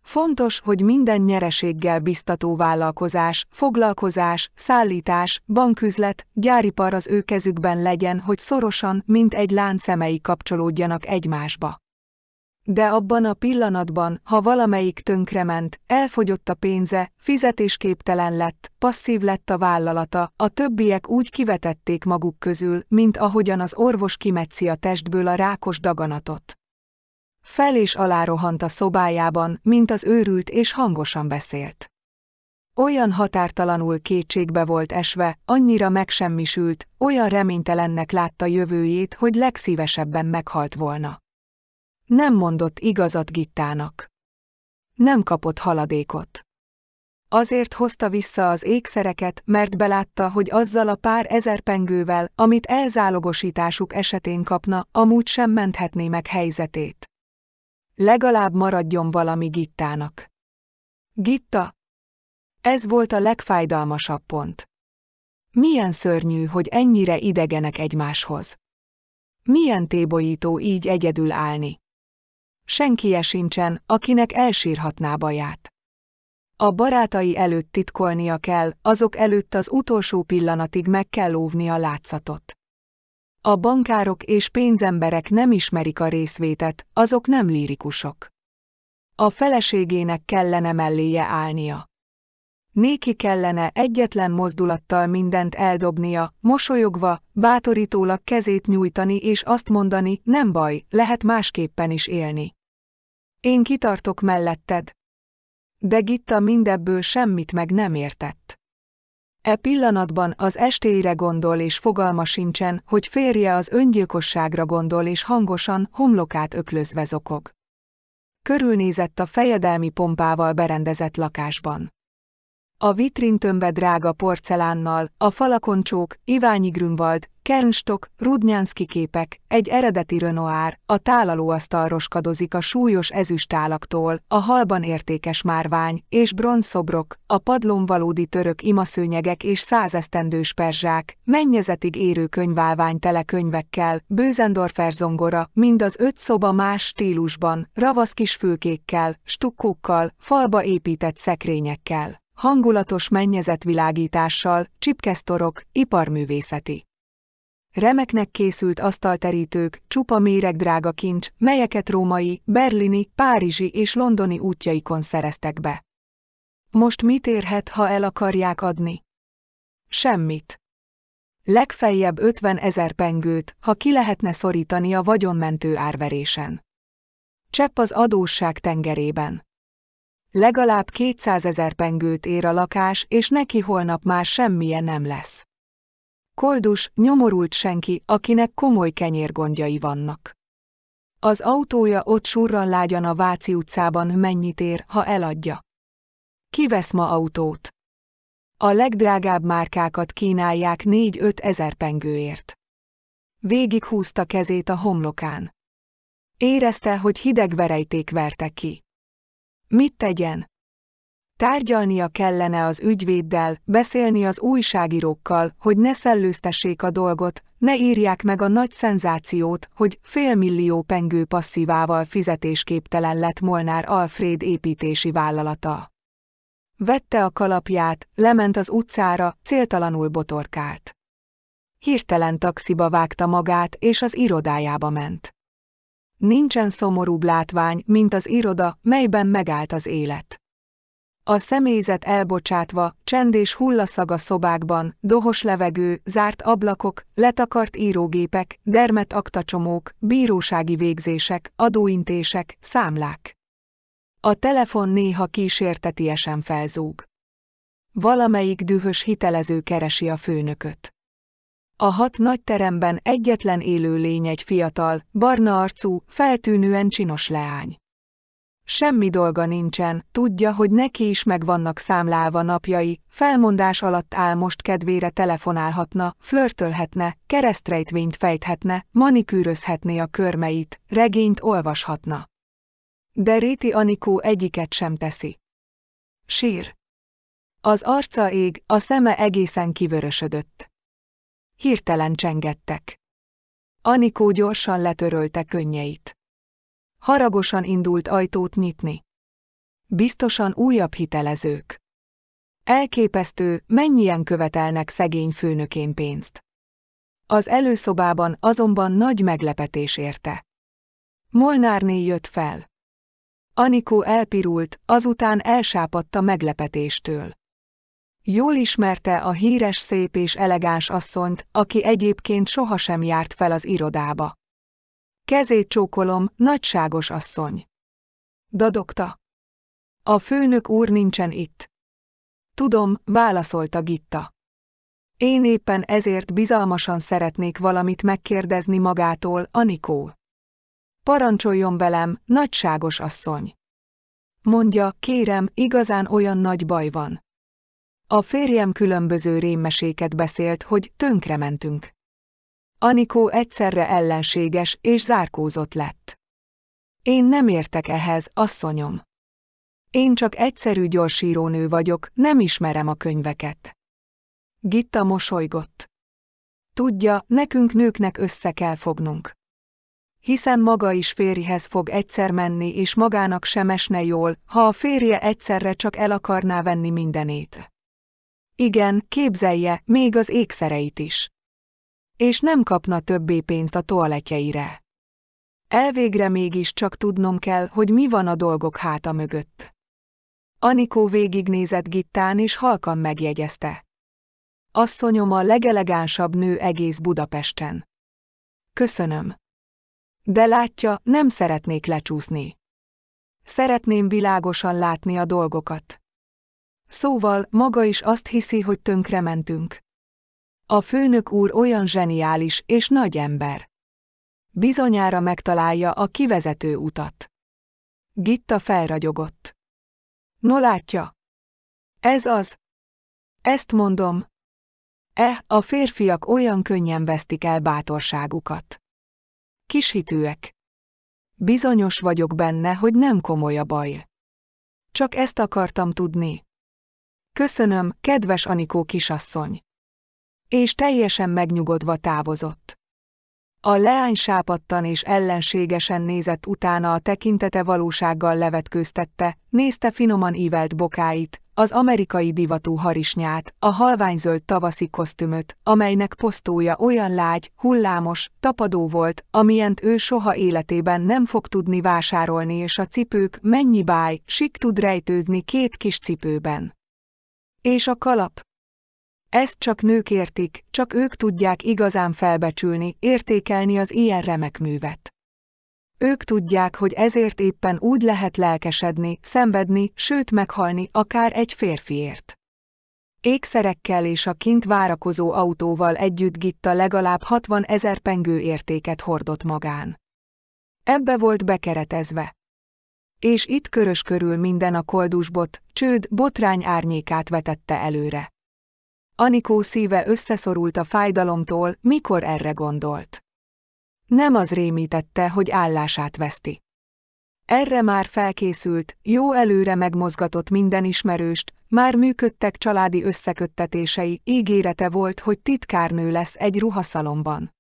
Fontos, hogy minden nyereséggel biztató vállalkozás, foglalkozás, szállítás, banküzlet, gyáripar az ő kezükben legyen, hogy szorosan, mint egy lánc szemei kapcsolódjanak egymásba. De abban a pillanatban, ha valamelyik tönkrement, elfogyott a pénze, fizetésképtelen lett, passzív lett a vállalata, a többiek úgy kivetették maguk közül, mint ahogyan az orvos kimetszi a testből a rákos daganatot. Fel és alá a szobájában, mint az őrült és hangosan beszélt. Olyan határtalanul kétségbe volt esve, annyira megsemmisült, olyan reménytelennek látta jövőjét, hogy legszívesebben meghalt volna. Nem mondott igazat Gittának. Nem kapott haladékot. Azért hozta vissza az ékszereket, mert belátta, hogy azzal a pár ezer pengővel, amit elzálogosításuk esetén kapna, amúgy sem menthetné meg helyzetét. Legalább maradjon valami Gittának. Gitta? Ez volt a legfájdalmasabb pont. Milyen szörnyű, hogy ennyire idegenek egymáshoz. Milyen tébolyító így egyedül állni senkie sincsen, akinek elsírhatná baját. A barátai előtt titkolnia kell, azok előtt az utolsó pillanatig meg kell óvni a látszatot. A bankárok és pénzemberek nem ismerik a részvétet, azok nem lírikusok. A feleségének kellene melléje állnia. Néki kellene egyetlen mozdulattal mindent eldobnia, mosolyogva, bátorítólag kezét nyújtani és azt mondani, nem baj, lehet másképpen is élni. Én kitartok melletted. De Gitta mindebből semmit meg nem értett. E pillanatban az estére gondol és fogalma sincsen, hogy férje az öngyilkosságra gondol és hangosan, homlokát öklözve zokog. Körülnézett a fejedelmi pompával berendezett lakásban a tömbe drága porcelánnal, a falakon Iványi Grünwald, Kernstock, Rudnyanszki képek, egy eredeti Renoir, a tálalóasztal roskadozik a súlyos ezüstálaktól, a halban értékes márvány és bronzszobrok, a padlón valódi török imaszőnyegek és százesztendős perzsák, mennyezetig érő könyválvány tele könyvekkel, Bőzendorfer zongora, mind az öt szoba más stílusban, ravasz kis fülkékkel, stukkókkal, falba épített szekrényekkel hangulatos mennyezetvilágítással, csipkesztorok, iparművészeti. Remeknek készült asztalterítők, csupa drága kincs, melyeket római, berlini, párizsi és londoni útjaikon szereztek be. Most mit érhet, ha el akarják adni? Semmit. Legfeljebb 50 ezer pengőt, ha ki lehetne szorítani a vagyonmentő árverésen. Csepp az adósság tengerében. Legalább 200 ezer pengőt ér a lakás, és neki holnap már semmilyen nem lesz. Koldus, nyomorult senki, akinek komoly kenyérgondjai vannak. Az autója ott surran lágyan a Váci utcában mennyit ér, ha eladja. Kivesz ma autót? A legdrágább márkákat kínálják 4-5 ezer pengőért. Végig húzta kezét a homlokán. Érezte, hogy hideg verejték verte ki. Mit tegyen? Tárgyalnia kellene az ügyvéddel, beszélni az újságírókkal, hogy ne szellőztessék a dolgot, ne írják meg a nagy szenzációt, hogy félmillió pengő passzívával fizetésképtelen lett Molnár Alfred építési vállalata. Vette a kalapját, lement az utcára, céltalanul botorkált. Hirtelen taxiba vágta magát, és az irodájába ment. Nincsen szomorúbb látvány, mint az iroda, melyben megállt az élet. A személyzet elbocsátva, csendés hullaszaga szobákban, dohos levegő, zárt ablakok, letakart írógépek, dermet aktacsomók, bírósági végzések, adóintések, számlák. A telefon néha kísértetiesen felzúg. Valamelyik dühös hitelező keresi a főnököt. A hat nagy teremben egyetlen élő lény egy fiatal, barna arcú, feltűnően csinos leány. Semmi dolga nincsen, tudja, hogy neki is meg vannak számlálva napjai, felmondás alatt áll most kedvére telefonálhatna, flörtölhetne, keresztrejtvényt fejthetne, manikűrözhetné a körmeit, regényt olvashatna. De Réti Anikó egyiket sem teszi. Sír. Az arca ég, a szeme egészen kivörösödött. Hirtelen csengettek. Anikó gyorsan letörölte könnyeit. Haragosan indult ajtót nyitni. Biztosan újabb hitelezők. Elképesztő, mennyien követelnek szegény főnökén pénzt. Az előszobában azonban nagy meglepetés érte. Molnárné jött fel. Anikó elpirult, azután elsápadta meglepetéstől. Jól ismerte a híres szép és elegáns asszonyt, aki egyébként sohasem járt fel az irodába. Kezét csókolom, nagyságos asszony. Dadogta. A főnök úr nincsen itt. Tudom, válaszolta Gitta. Én éppen ezért bizalmasan szeretnék valamit megkérdezni magától, Anikó. Parancsoljon velem, nagyságos asszony. Mondja, kérem, igazán olyan nagy baj van. A férjem különböző rémmeséket beszélt, hogy tönkrementünk. Anikó egyszerre ellenséges és zárkózott lett. Én nem értek ehhez, asszonyom. Én csak egyszerű gyorsírónő vagyok, nem ismerem a könyveket. Gitta mosolygott. Tudja, nekünk nőknek össze kell fognunk. Hiszen maga is férjhez fog egyszer menni és magának sem esne jól, ha a férje egyszerre csak el akarná venni mindenét. Igen, képzelje, még az ékszereit is. És nem kapna többé pénzt a toaletjeire. Elvégre mégis csak tudnom kell, hogy mi van a dolgok háta mögött. Anikó végignézett Gittán és halkan megjegyezte. Asszonyom a legelegánsabb nő egész Budapesten. Köszönöm. De látja, nem szeretnék lecsúszni. Szeretném világosan látni a dolgokat. Szóval, maga is azt hiszi, hogy tönkrementünk. A főnök úr olyan zseniális és nagy ember. Bizonyára megtalálja a kivezető utat. Gitta felragyogott. No látja? Ez az. Ezt mondom. E, a férfiak olyan könnyen vesztik el bátorságukat. Kishitűek. Bizonyos vagyok benne, hogy nem komoly a baj. Csak ezt akartam tudni. Köszönöm, kedves Anikó kisasszony! És teljesen megnyugodva távozott. A leány sápadtan és ellenségesen nézett utána a tekintete valósággal levetkőztette, nézte finoman ívelt bokáit, az amerikai divatú harisnyát, a halványzöld tavaszi kosztümöt, amelynek posztója olyan lágy, hullámos, tapadó volt, amilyent ő soha életében nem fog tudni vásárolni és a cipők mennyi báj, sik tud rejtődni két kis cipőben. És a kalap? Ezt csak nők értik, csak ők tudják igazán felbecsülni, értékelni az ilyen remek művet. Ők tudják, hogy ezért éppen úgy lehet lelkesedni, szenvedni, sőt meghalni, akár egy férfiért. Ékszerekkel és a kint várakozó autóval együtt Gitta legalább 60 ezer pengő értéket hordott magán. Ebbe volt bekeretezve és itt körös körül minden a koldusbot, csőd, botrány árnyékát vetette előre. Anikó szíve összeszorult a fájdalomtól, mikor erre gondolt. Nem az rémítette, hogy állását veszti. Erre már felkészült, jó előre megmozgatott minden ismerőst, már működtek családi összeköttetései, ígérete volt, hogy titkárnő lesz egy ruhaszalomban.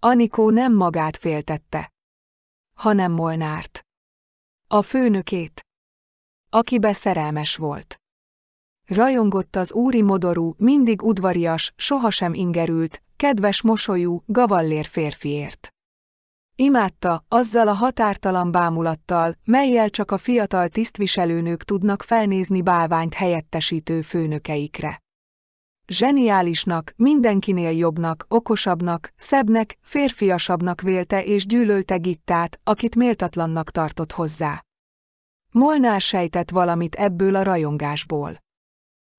Anikó nem magát féltette, hanem Molnárt. A főnökét. Akibe szerelmes volt. Rajongott az úri modorú, mindig udvarias, sohasem ingerült, kedves mosolyú, gavallér férfiért. Imádta, azzal a határtalan bámulattal, melyel csak a fiatal tisztviselőnők tudnak felnézni bálványt helyettesítő főnökeikre zseniálisnak, mindenkinél jobbnak, okosabbnak, szebbnek, férfiasabbnak vélte és gyűlölte Gittát, akit méltatlannak tartott hozzá. Molnár sejtett valamit ebből a rajongásból.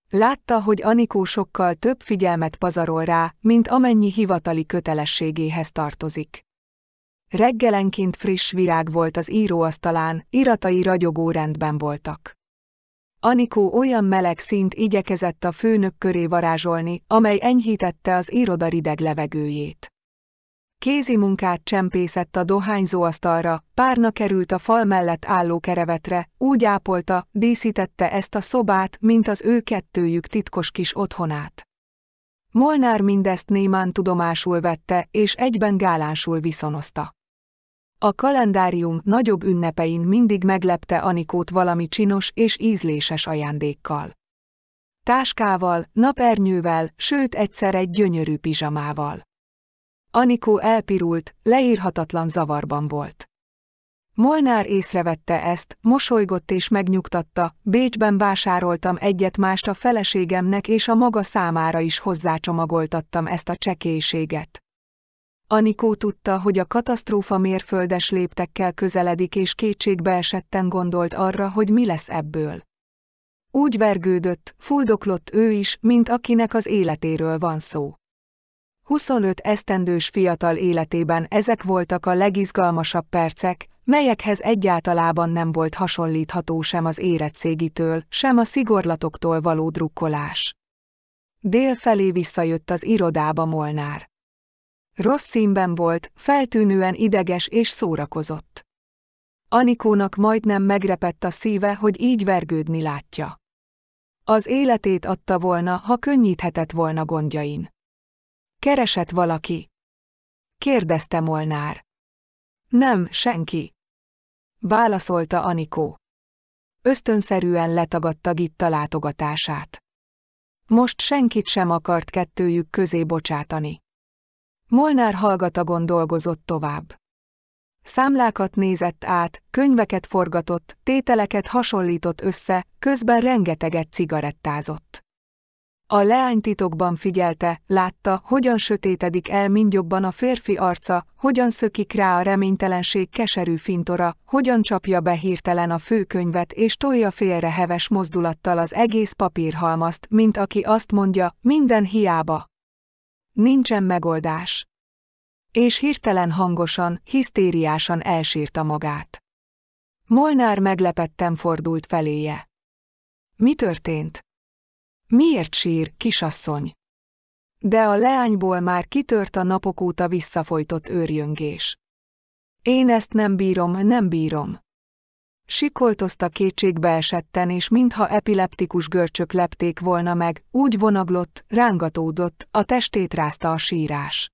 Látta, hogy Anikó sokkal több figyelmet pazarol rá, mint amennyi hivatali kötelességéhez tartozik. Reggelenként friss virág volt az íróasztalán, iratai ragyogó rendben voltak. Anikó olyan meleg szint igyekezett a főnök köré varázsolni, amely enyhítette az iroda rideg levegőjét. Kézi munkát csempészett a dohányzóasztalra, párna került a fal mellett álló kerevetre, úgy ápolta, díszítette ezt a szobát, mint az ő kettőjük titkos kis otthonát. Molnár mindezt némán tudomásul vette, és egyben gálánsul viszonozta. A kalendárium nagyobb ünnepein mindig meglepte Anikót valami csinos és ízléses ajándékkal. Táskával, napernyővel, sőt egyszer egy gyönyörű pizsamával. Anikó elpirult, leírhatatlan zavarban volt. Molnár észrevette ezt, mosolygott és megnyugtatta, Bécsben vásároltam egyet-mást a feleségemnek és a maga számára is hozzácsomagoltattam ezt a csekéséget. Anikó tudta, hogy a katasztrófa mérföldes léptekkel közeledik és kétségbe esetten gondolt arra, hogy mi lesz ebből. Úgy vergődött, fuldoklott ő is, mint akinek az életéről van szó. 25 esztendős fiatal életében ezek voltak a legizgalmasabb percek, melyekhez egyáltalában nem volt hasonlítható sem az érettségitől, sem a szigorlatoktól való drukkolás. Dél felé visszajött az irodába Molnár. Rossz színben volt, feltűnően ideges és szórakozott. Anikónak majdnem megrepett a szíve, hogy így vergődni látja. Az életét adta volna, ha könnyíthetett volna gondjain. Keresett valaki? Kérdezte Molnár. Nem, senki. Válaszolta Anikó. Ösztönszerűen letagadta Gitta látogatását. Most senkit sem akart kettőjük közé bocsátani. Molnár hallgatagon dolgozott tovább. Számlákat nézett át, könyveket forgatott, tételeket hasonlított össze, közben rengeteget cigarettázott. A leány titokban figyelte, látta, hogyan sötétedik el mind jobban a férfi arca, hogyan szökik rá a reménytelenség keserű fintora, hogyan csapja be hirtelen a főkönyvet és tolja félre heves mozdulattal az egész papírhalmazt, mint aki azt mondja, minden hiába. Nincsen megoldás. És hirtelen hangosan, hisztériásan elsírta magát. Molnár meglepetten fordult feléje. Mi történt? Miért sír, kisasszony? De a leányból már kitört a napok óta visszafolytott őrjöngés. Én ezt nem bírom, nem bírom. Sikoltozta kétségbeesetten, és mintha epileptikus görcsök lepték volna meg, úgy vonaglott, rángatódott, a testét rázta a sírás.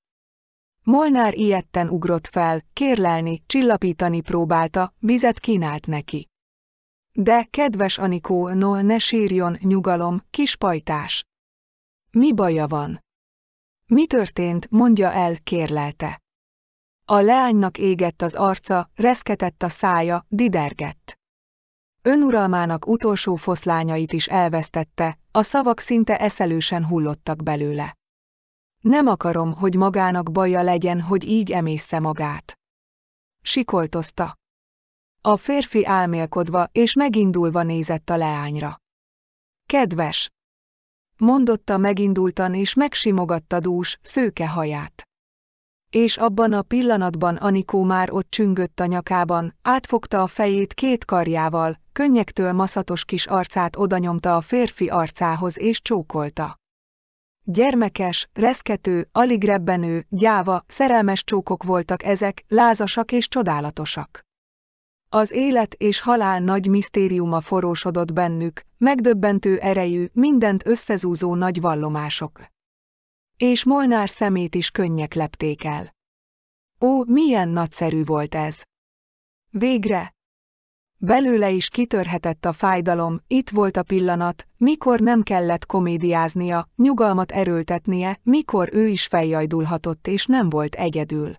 Molnár ilyetten ugrott fel, kérlelni, csillapítani próbálta, vizet kínált neki. De, kedves Anikó, no, ne sírjon, nyugalom, kis pajtás. Mi baja van? Mi történt, mondja el, kérlelte. A leánynak égett az arca, reszketett a szája, didergett. Önuralmának utolsó foszlányait is elvesztette, a szavak szinte eszelősen hullottak belőle. Nem akarom, hogy magának baja legyen, hogy így emészze magát. Sikoltozta. A férfi álmélkodva és megindulva nézett a leányra. Kedves! Mondotta megindultan és megsimogatta dús, szőke haját és abban a pillanatban Anikó már ott csüngött a nyakában, átfogta a fejét két karjával, könnyektől maszatos kis arcát odanyomta a férfi arcához és csókolta. Gyermekes, reszkető, alig rebbenő, gyáva, szerelmes csókok voltak ezek, lázasak és csodálatosak. Az élet és halál nagy misztériuma forrósodott bennük, megdöbbentő erejű, mindent összezúzó nagy vallomások. És Molnár szemét is könnyek lepték el. Ó, milyen nagyszerű volt ez! Végre! Belőle is kitörhetett a fájdalom, itt volt a pillanat, mikor nem kellett komédiáznia, nyugalmat erőltetnie, mikor ő is feljajdulhatott és nem volt egyedül.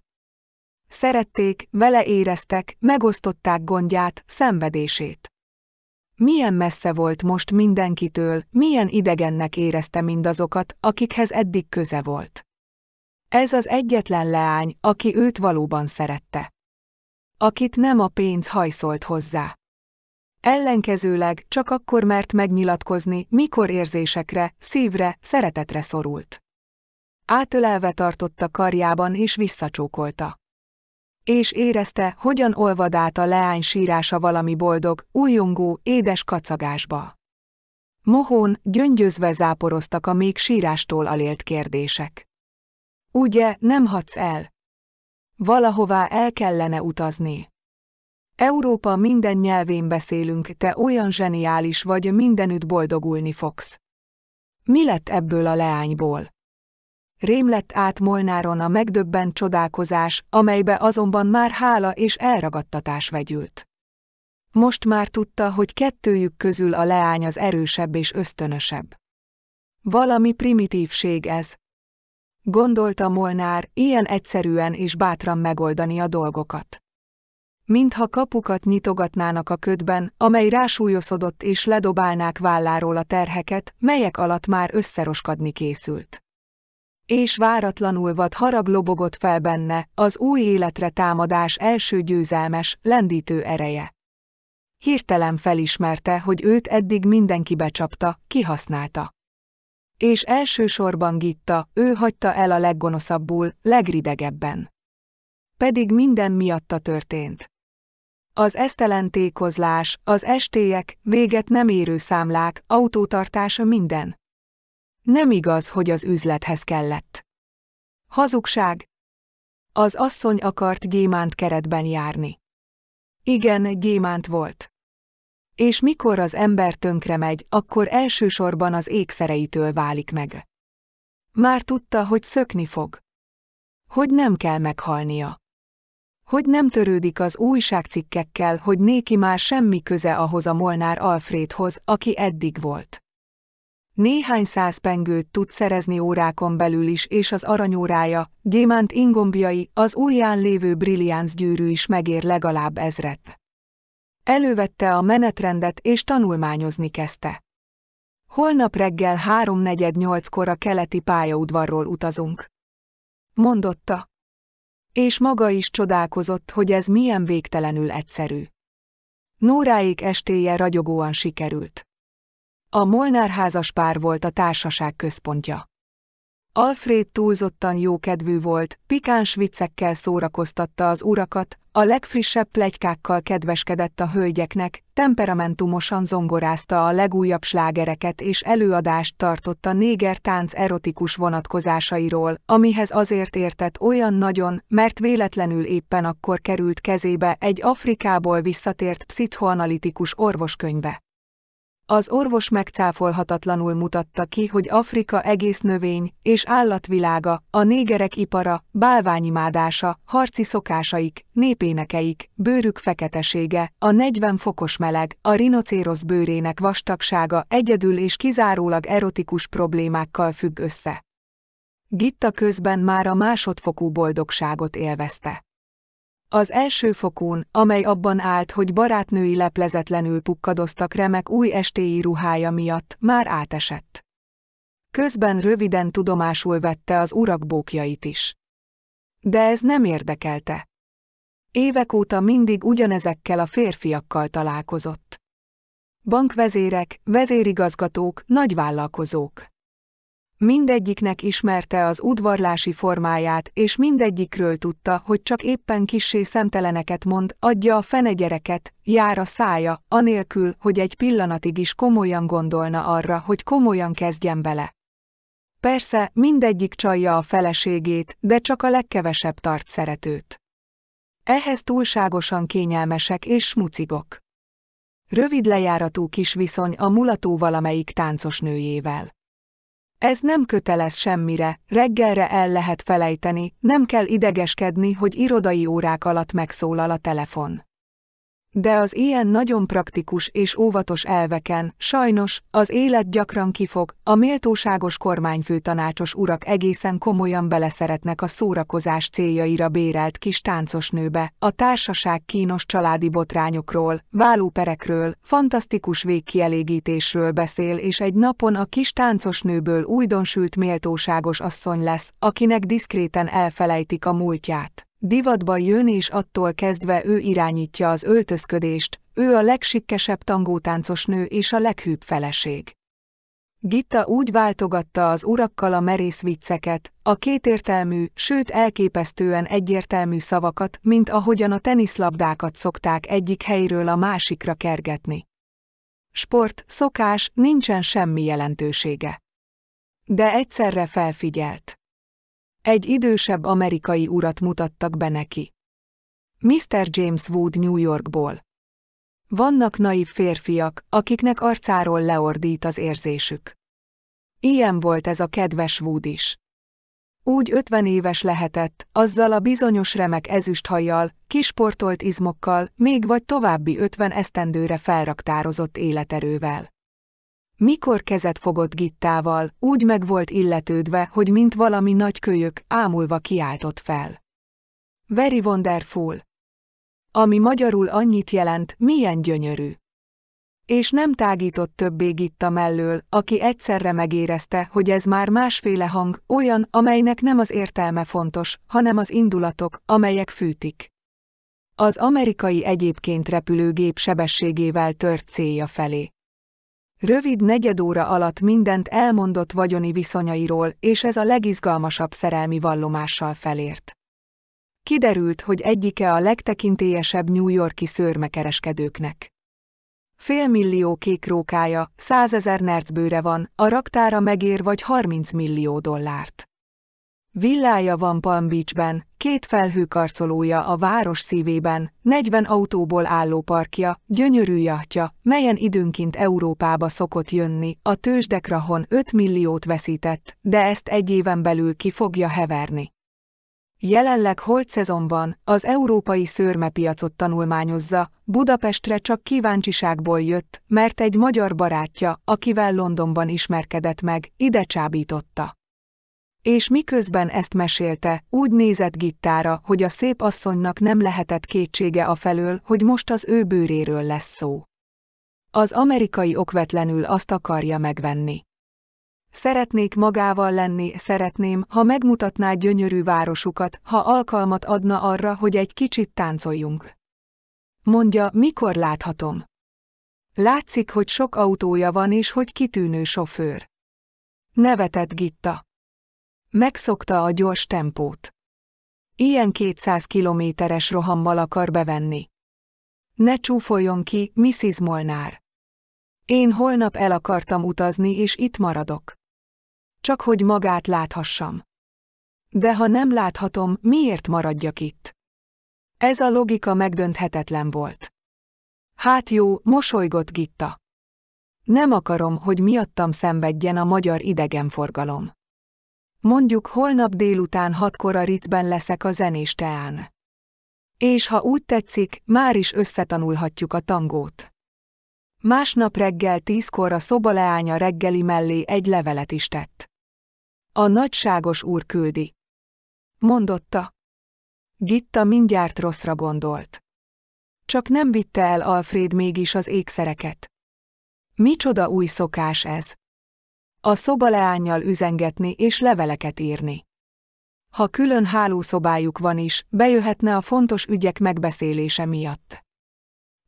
Szerették, vele éreztek, megosztották gondját, szenvedését. Milyen messze volt most mindenkitől, milyen idegennek érezte mindazokat, akikhez eddig köze volt. Ez az egyetlen leány, aki őt valóban szerette. Akit nem a pénz hajszolt hozzá. Ellenkezőleg csak akkor mert megnyilatkozni, mikor érzésekre, szívre, szeretetre szorult. Átölelve tartotta karjában és visszacsókolta. És érezte, hogyan olvad át a leány sírása valami boldog, újongó, édes kacagásba. Mohón, gyöngyözve záporoztak a még sírástól alélt kérdések. Ugye, nem hadsz el? Valahová el kellene utazni. Európa minden nyelvén beszélünk, te olyan zseniális vagy, mindenütt boldogulni fogsz. Mi lett ebből a leányból? Rém lett át Molnáron a megdöbbent csodálkozás, amelybe azonban már hála és elragadtatás vegyült. Most már tudta, hogy kettőjük közül a leány az erősebb és ösztönösebb. Valami primitívség ez. Gondolta Molnár, ilyen egyszerűen és bátran megoldani a dolgokat. Mintha kapukat nyitogatnának a ködben, amely rásúlyosodott és ledobálnák válláról a terheket, melyek alatt már összeroskadni készült és váratlanul vad harag lobogott fel benne, az új életre támadás első győzelmes, lendítő ereje. Hirtelen felismerte, hogy őt eddig mindenki becsapta, kihasználta. És elsősorban Gitta, ő hagyta el a leggonoszabbul, legridegebben. Pedig minden miatta történt. Az esztelentékozlás, az estélyek, véget nem érő számlák, autótartása minden. Nem igaz, hogy az üzlethez kellett. Hazugság. Az asszony akart gyémánt keretben járni. Igen, gyémánt volt. És mikor az ember tönkre megy, akkor elsősorban az ékszereitől válik meg. Már tudta, hogy szökni fog. Hogy nem kell meghalnia. Hogy nem törődik az újságcikkekkel, hogy néki már semmi köze ahhoz a Molnár Alfredhoz, aki eddig volt. Néhány száz pengőt tud szerezni órákon belül is, és az aranyórája, gyémánt ingombjai, az ujján lévő brilliánc gyűrű is megér legalább ezret. Elővette a menetrendet és tanulmányozni kezdte. Holnap reggel 3.48-kor a keleti pályaudvarról utazunk. Mondotta. És maga is csodálkozott, hogy ez milyen végtelenül egyszerű. Nóráék estéje ragyogóan sikerült. A Molnár házas pár volt a társaság központja. Alfred túlzottan jókedvű volt, pikáns viccekkel szórakoztatta az urakat, a legfrissebb plegykákkal kedveskedett a hölgyeknek, temperamentumosan zongorázta a legújabb slágereket és előadást tartott a néger tánc erotikus vonatkozásairól, amihez azért értett olyan nagyon, mert véletlenül éppen akkor került kezébe egy Afrikából visszatért pszichoanalitikus orvoskönyve. Az orvos megcáfolhatatlanul mutatta ki, hogy Afrika egész növény és állatvilága, a négerek ipara, bálványimádása, harci szokásaik, népénekeik, bőrük feketesége, a 40 fokos meleg, a rinocérosz bőrének vastagsága egyedül és kizárólag erotikus problémákkal függ össze. Gitta közben már a másodfokú boldogságot élvezte. Az első fokón, amely abban állt, hogy barátnői leplezetlenül pukkadoztak remek új estéi ruhája miatt, már átesett. Közben röviden tudomásul vette az urak bókjait is. De ez nem érdekelte. Évek óta mindig ugyanezekkel a férfiakkal találkozott. Bankvezérek, vezérigazgatók, nagyvállalkozók. Mindegyiknek ismerte az udvarlási formáját, és mindegyikről tudta, hogy csak éppen kissé szemteleneket mond, adja a fene gyereket, jár a szája, anélkül, hogy egy pillanatig is komolyan gondolna arra, hogy komolyan kezdjen bele. Persze, mindegyik csalja a feleségét, de csak a legkevesebb tart szeretőt. Ehhez túlságosan kényelmesek és smucigok. Rövid lejáratú kis viszony a mulató valamelyik táncos nőjével. Ez nem kötelez semmire, reggelre el lehet felejteni, nem kell idegeskedni, hogy irodai órák alatt megszólal a telefon. De az ilyen nagyon praktikus és óvatos elveken, sajnos, az élet gyakran kifog, a méltóságos kormányfő tanácsos urak egészen komolyan beleszeretnek a szórakozás céljaira bérelt kis táncosnőbe, a társaság kínos családi botrányokról, válóperekről, fantasztikus végkielégítésről beszél és egy napon a kis táncosnőből újdonsült méltóságos asszony lesz, akinek diszkréten elfelejtik a múltját. Divatba jön és attól kezdve ő irányítja az öltözködést, ő a legsikkesebb tangótáncos nő és a leghűbb feleség. Gitta úgy váltogatta az urakkal a merész vicceket, a kétértelmű, sőt elképesztően egyértelmű szavakat, mint ahogyan a teniszlabdákat szokták egyik helyről a másikra kergetni. Sport, szokás, nincsen semmi jelentősége. De egyszerre felfigyelt. Egy idősebb amerikai urat mutattak be neki. Mr. James Wood New Yorkból. Vannak naív férfiak, akiknek arcáról leordít az érzésük. Ilyen volt ez a kedves Wood is. Úgy ötven éves lehetett, azzal a bizonyos remek ezüsthajjal, kisportolt izmokkal, még vagy további ötven esztendőre felraktározott életerővel. Mikor kezet fogott Gittával, úgy meg volt illetődve, hogy mint valami nagy kölyök, ámulva kiáltott fel. Very wonderful! Ami magyarul annyit jelent, milyen gyönyörű! És nem tágított többé Gitta mellől, aki egyszerre megérezte, hogy ez már másféle hang, olyan, amelynek nem az értelme fontos, hanem az indulatok, amelyek fűtik. Az amerikai egyébként repülőgép sebességével tört célja felé. Rövid negyed óra alatt mindent elmondott vagyoni viszonyairól, és ez a legizgalmasabb szerelmi vallomással felért. Kiderült, hogy egyike a legtekintélyesebb New Yorki szőrmekereskedőknek. Félmillió kék rókája, százezer nercbőre van, a raktára megér vagy 30 millió dollárt. Villája van Palm Beachben, két felhőkarcolója a város szívében, 40 autóból álló parkja, gyönyörű jachtja, melyen időnként Európába szokott jönni, a tőzsdekrahon 5 milliót veszített, de ezt egy éven belül ki fogja heverni. Jelenleg holt szezonban az európai szőrmepiacot tanulmányozza, Budapestre csak kíváncsiságból jött, mert egy magyar barátja, akivel Londonban ismerkedett meg, ide csábította. És miközben ezt mesélte, úgy nézett Gittára, hogy a szép asszonynak nem lehetett kétsége a felől, hogy most az ő bőréről lesz szó. Az amerikai okvetlenül azt akarja megvenni. Szeretnék magával lenni, szeretném, ha megmutatná gyönyörű városukat, ha alkalmat adna arra, hogy egy kicsit táncoljunk. Mondja, mikor láthatom. Látszik, hogy sok autója van és hogy kitűnő sofőr. Nevetett Gitta. Megszokta a gyors tempót. Ilyen 200 kilométeres rohammal akar bevenni. Ne csúfoljon ki, Mrs. Molnár. Én holnap el akartam utazni, és itt maradok. Csak hogy magát láthassam. De ha nem láthatom, miért maradjak itt? Ez a logika megdönthetetlen volt. Hát jó, mosolygott Gitta. Nem akarom, hogy miattam szenvedjen a magyar idegenforgalom. Mondjuk holnap délután hatkor a ricben leszek a zenésteán. És ha úgy tetszik, már is összetanulhatjuk a tangót. Másnap reggel tízkor a szobaleánya reggeli mellé egy levelet is tett. A nagyságos úr küldi. Mondotta. Gitta mindjárt rosszra gondolt. Csak nem vitte el Alfred mégis az ékszereket. Micsoda új szokás ez! a szobaleányjal üzengetni és leveleket írni. Ha külön hálószobájuk van is, bejöhetne a fontos ügyek megbeszélése miatt.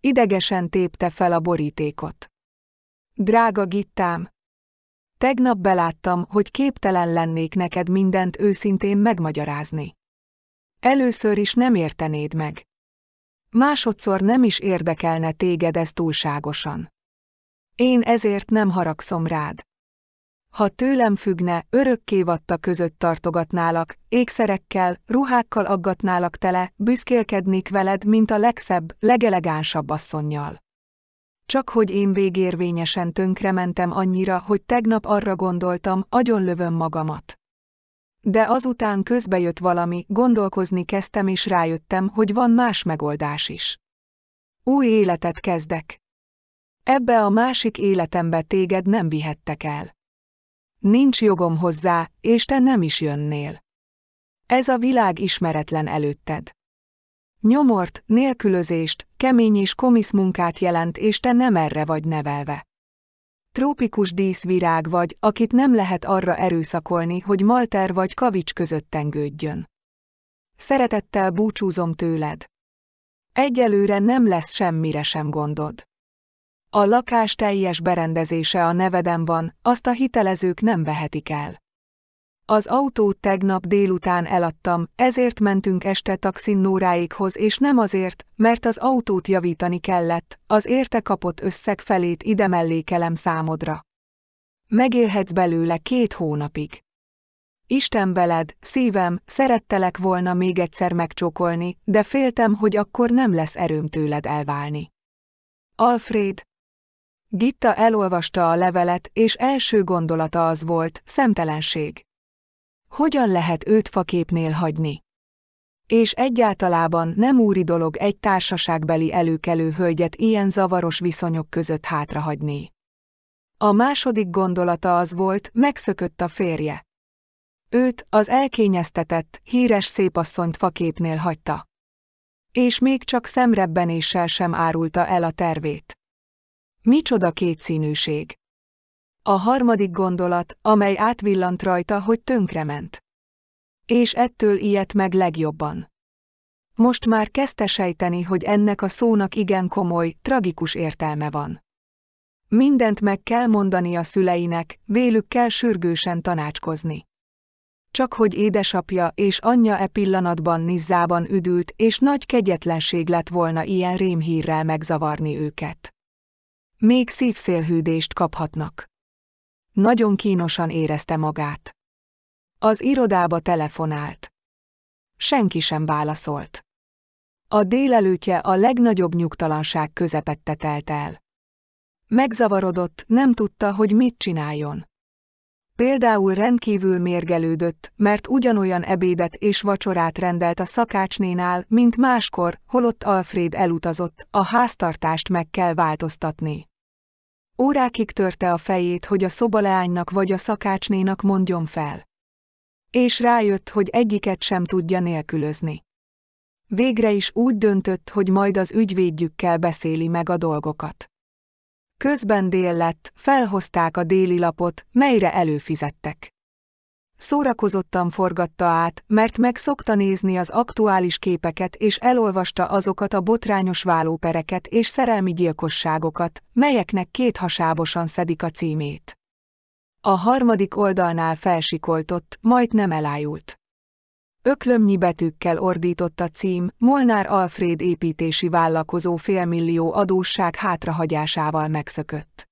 Idegesen tépte fel a borítékot. Drága Gittám! Tegnap beláttam, hogy képtelen lennék neked mindent őszintén megmagyarázni. Először is nem értenéd meg. Másodszor nem is érdekelne téged ez túlságosan. Én ezért nem haragszom rád. Ha tőlem függne, örökké vatta között tartogatnálak, ékszerekkel, ruhákkal aggatnálak tele, büszkélkednék veled, mint a legszebb, legelegánsabb asszonnyal. Csak hogy én végérvényesen tönkrementem annyira, hogy tegnap arra gondoltam, agyonlövöm magamat. De azután közbejött valami, gondolkozni kezdtem és rájöttem, hogy van más megoldás is. Új életet kezdek. Ebbe a másik életembe téged nem vihettek el. Nincs jogom hozzá, és te nem is jönnél. Ez a világ ismeretlen előtted. Nyomort, nélkülözést, kemény és komisz munkát jelent, és te nem erre vagy nevelve. Trópikus díszvirág vagy, akit nem lehet arra erőszakolni, hogy malter vagy kavics között tengődjön. Szeretettel búcsúzom tőled. Egyelőre nem lesz semmire sem gondod. A lakás teljes berendezése a neveden van, azt a hitelezők nem vehetik el. Az autót tegnap délután eladtam, ezért mentünk este taxin és nem azért, mert az autót javítani kellett, az érte kapott összeg felét ide mellékelem számodra. Megélhetsz belőle két hónapig. Isten veled, szívem, szerettelek volna még egyszer megcsokolni, de féltem, hogy akkor nem lesz erőm tőled elválni. Alfred, Gitta elolvasta a levelet, és első gondolata az volt, szemtelenség. Hogyan lehet őt faképnél hagyni? És egyáltalában nem úri dolog egy társaságbeli előkelő hölgyet ilyen zavaros viszonyok között hátrahagyni. A második gondolata az volt, megszökött a férje. Őt, az elkényeztetett, híres szépasszonyt faképnél hagyta. És még csak szemrebbenéssel sem árulta el a tervét. Micsoda kétszínűség! A harmadik gondolat, amely átvillant rajta, hogy tönkrement. És ettől ilyet meg legjobban. Most már kezdte sejteni, hogy ennek a szónak igen komoly, tragikus értelme van. Mindent meg kell mondani a szüleinek, vélük kell sürgősen tanácskozni. Csak hogy édesapja és anyja e pillanatban nizzában üdült, és nagy kegyetlenség lett volna ilyen rémhírrel megzavarni őket. Még szívszélhűdést kaphatnak. Nagyon kínosan érezte magát. Az irodába telefonált. Senki sem válaszolt. A délelőtje a legnagyobb nyugtalanság közepette telt el. Megzavarodott, nem tudta, hogy mit csináljon. Például rendkívül mérgelődött, mert ugyanolyan ebédet és vacsorát rendelt a szakácsnénál, mint máskor, holott Alfred elutazott, a háztartást meg kell változtatni. Órákig törte a fejét, hogy a szobaleánynak vagy a szakácsnénak mondjon fel. És rájött, hogy egyiket sem tudja nélkülözni. Végre is úgy döntött, hogy majd az ügyvédjükkel beszéli meg a dolgokat. Közben dél lett, felhozták a déli lapot, melyre előfizettek szórakozottan forgatta át, mert meg szokta nézni az aktuális képeket és elolvasta azokat a botrányos vállópereket és szerelmi gyilkosságokat, melyeknek két hasábosan szedik a címét. A harmadik oldalnál felsikoltott, majd nem elájult. Öklömnyi betűkkel ordított a cím, Molnár Alfred építési vállalkozó félmillió adósság hátrahagyásával megszökött.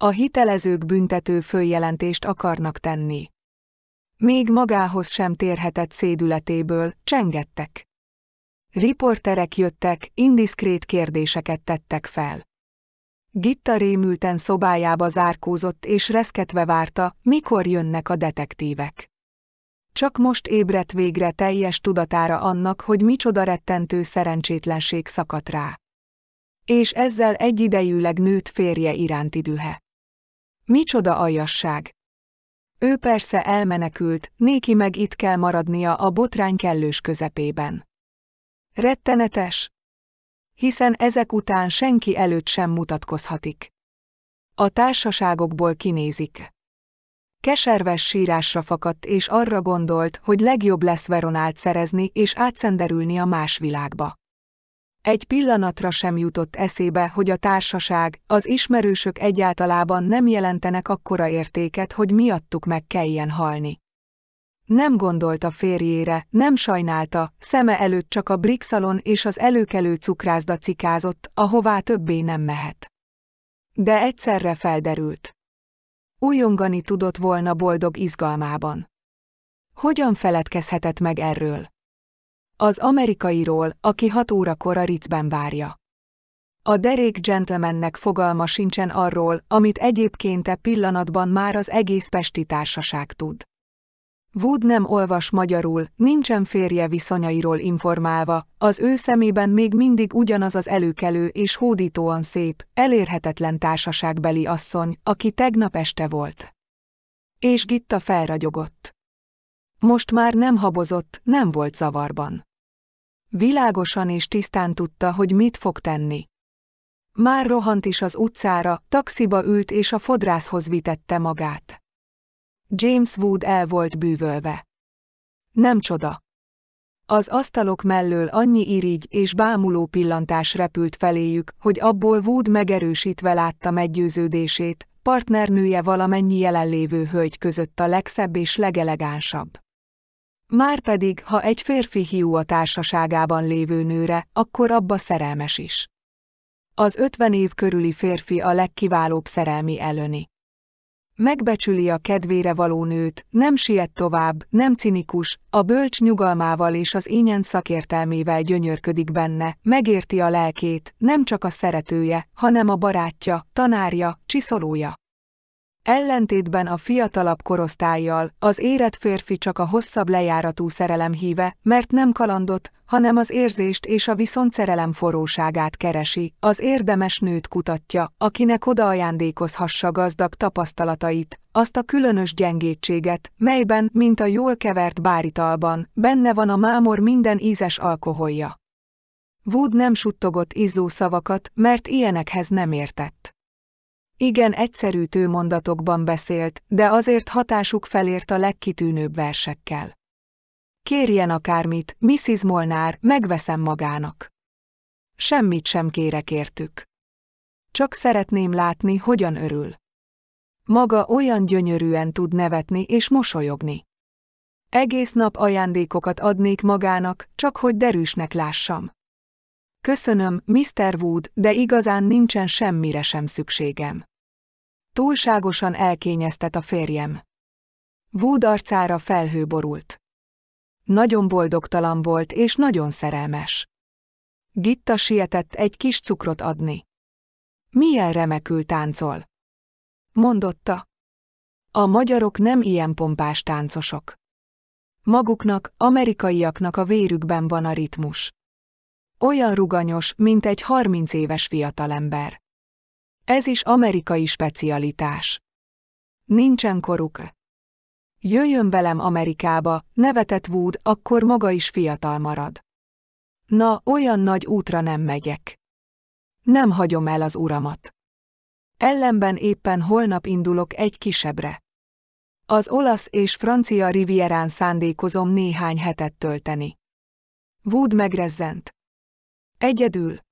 A hitelezők büntető följelentést akarnak tenni. Még magához sem térhetett szédületéből, csengettek. Riporterek jöttek, indiszkrét kérdéseket tettek fel. Gitta rémülten szobájába zárkózott és reszketve várta, mikor jönnek a detektívek. Csak most ébredt végre teljes tudatára annak, hogy micsoda rettentő szerencsétlenség szakadt rá. És ezzel egyidejűleg nőtt férje iránti dühe. Micsoda aljasság! Ő persze elmenekült, néki meg itt kell maradnia a botrány kellős közepében. Rettenetes, hiszen ezek után senki előtt sem mutatkozhatik. A társaságokból kinézik. Keserves sírásra fakadt és arra gondolt, hogy legjobb lesz Veronát szerezni és átszenderülni a más világba. Egy pillanatra sem jutott eszébe, hogy a társaság, az ismerősök egyáltalában nem jelentenek akkora értéket, hogy miattuk meg kelljen halni. Nem gondolt a férjére, nem sajnálta, szeme előtt csak a brixalon és az előkelő cukrászda cikázott, ahová többé nem mehet. De egyszerre felderült. Újongani tudott volna boldog izgalmában. Hogyan feledkezhetett meg erről? Az amerikairól, aki hat órakor a ricben várja. A derék gentlemannek fogalma sincsen arról, amit egyébként e pillanatban már az egész pesti társaság tud. Wood nem olvas magyarul, nincsen férje viszonyairól informálva, az ő szemében még mindig ugyanaz az előkelő és hódítóan szép, elérhetetlen társaságbeli asszony, aki tegnap este volt. És Gitta felragyogott. Most már nem habozott, nem volt zavarban. Világosan és tisztán tudta, hogy mit fog tenni. Már rohant is az utcára, taxiba ült és a fodrászhoz vitette magát. James Wood el volt bűvölve. Nem csoda. Az asztalok mellől annyi irigy és bámuló pillantás repült feléjük, hogy abból Wood megerősítve látta meggyőződését, partnernője valamennyi jelenlévő hölgy között a legszebb és legelegánsabb. Márpedig, ha egy férfi hiú a társaságában lévő nőre, akkor abba szerelmes is. Az 50 év körüli férfi a legkiválóbb szerelmi előni. Megbecsüli a kedvére való nőt, nem siet tovább, nem cinikus, a bölcs nyugalmával és az ínyen szakértelmével gyönyörködik benne, megérti a lelkét, nem csak a szeretője, hanem a barátja, tanárja, csiszolója. Ellentétben a fiatalabb korosztályjal, az érett férfi csak a hosszabb lejáratú szerelem híve, mert nem kalandot, hanem az érzést és a viszont szerelem forróságát keresi, az érdemes nőt kutatja, akinek odaajándékozhassa gazdag tapasztalatait, azt a különös gyengétséget, melyben, mint a jól kevert báritalban, benne van a mámor minden ízes alkoholja. Wood nem suttogott izzó szavakat, mert ilyenekhez nem értett. Igen egyszerű tőmondatokban beszélt, de azért hatásuk felért a legkitűnőbb versekkel. Kérjen akármit, Mrs. Molnár, megveszem magának. Semmit sem kérek értük. Csak szeretném látni, hogyan örül. Maga olyan gyönyörűen tud nevetni és mosolyogni. Egész nap ajándékokat adnék magának, csak hogy derűsnek lássam. Köszönöm, Mr. Wood, de igazán nincsen semmire sem szükségem. Túlságosan elkényeztet a férjem. Wood arcára felhő borult. Nagyon boldogtalan volt és nagyon szerelmes. Gitta sietett egy kis cukrot adni. Milyen remekül táncol. Mondotta. A magyarok nem ilyen pompás táncosok. Maguknak, amerikaiaknak a vérükben van a ritmus. Olyan ruganyos, mint egy harminc éves fiatalember. Ez is amerikai specialitás. Nincsen koruk. Jöjjön velem Amerikába, nevetett Wood, akkor maga is fiatal marad. Na, olyan nagy útra nem megyek. Nem hagyom el az uramat. Ellenben éppen holnap indulok egy kisebbre. Az olasz és francia rivierán szándékozom néhány hetet tölteni. Wood megrezzent. Egyedül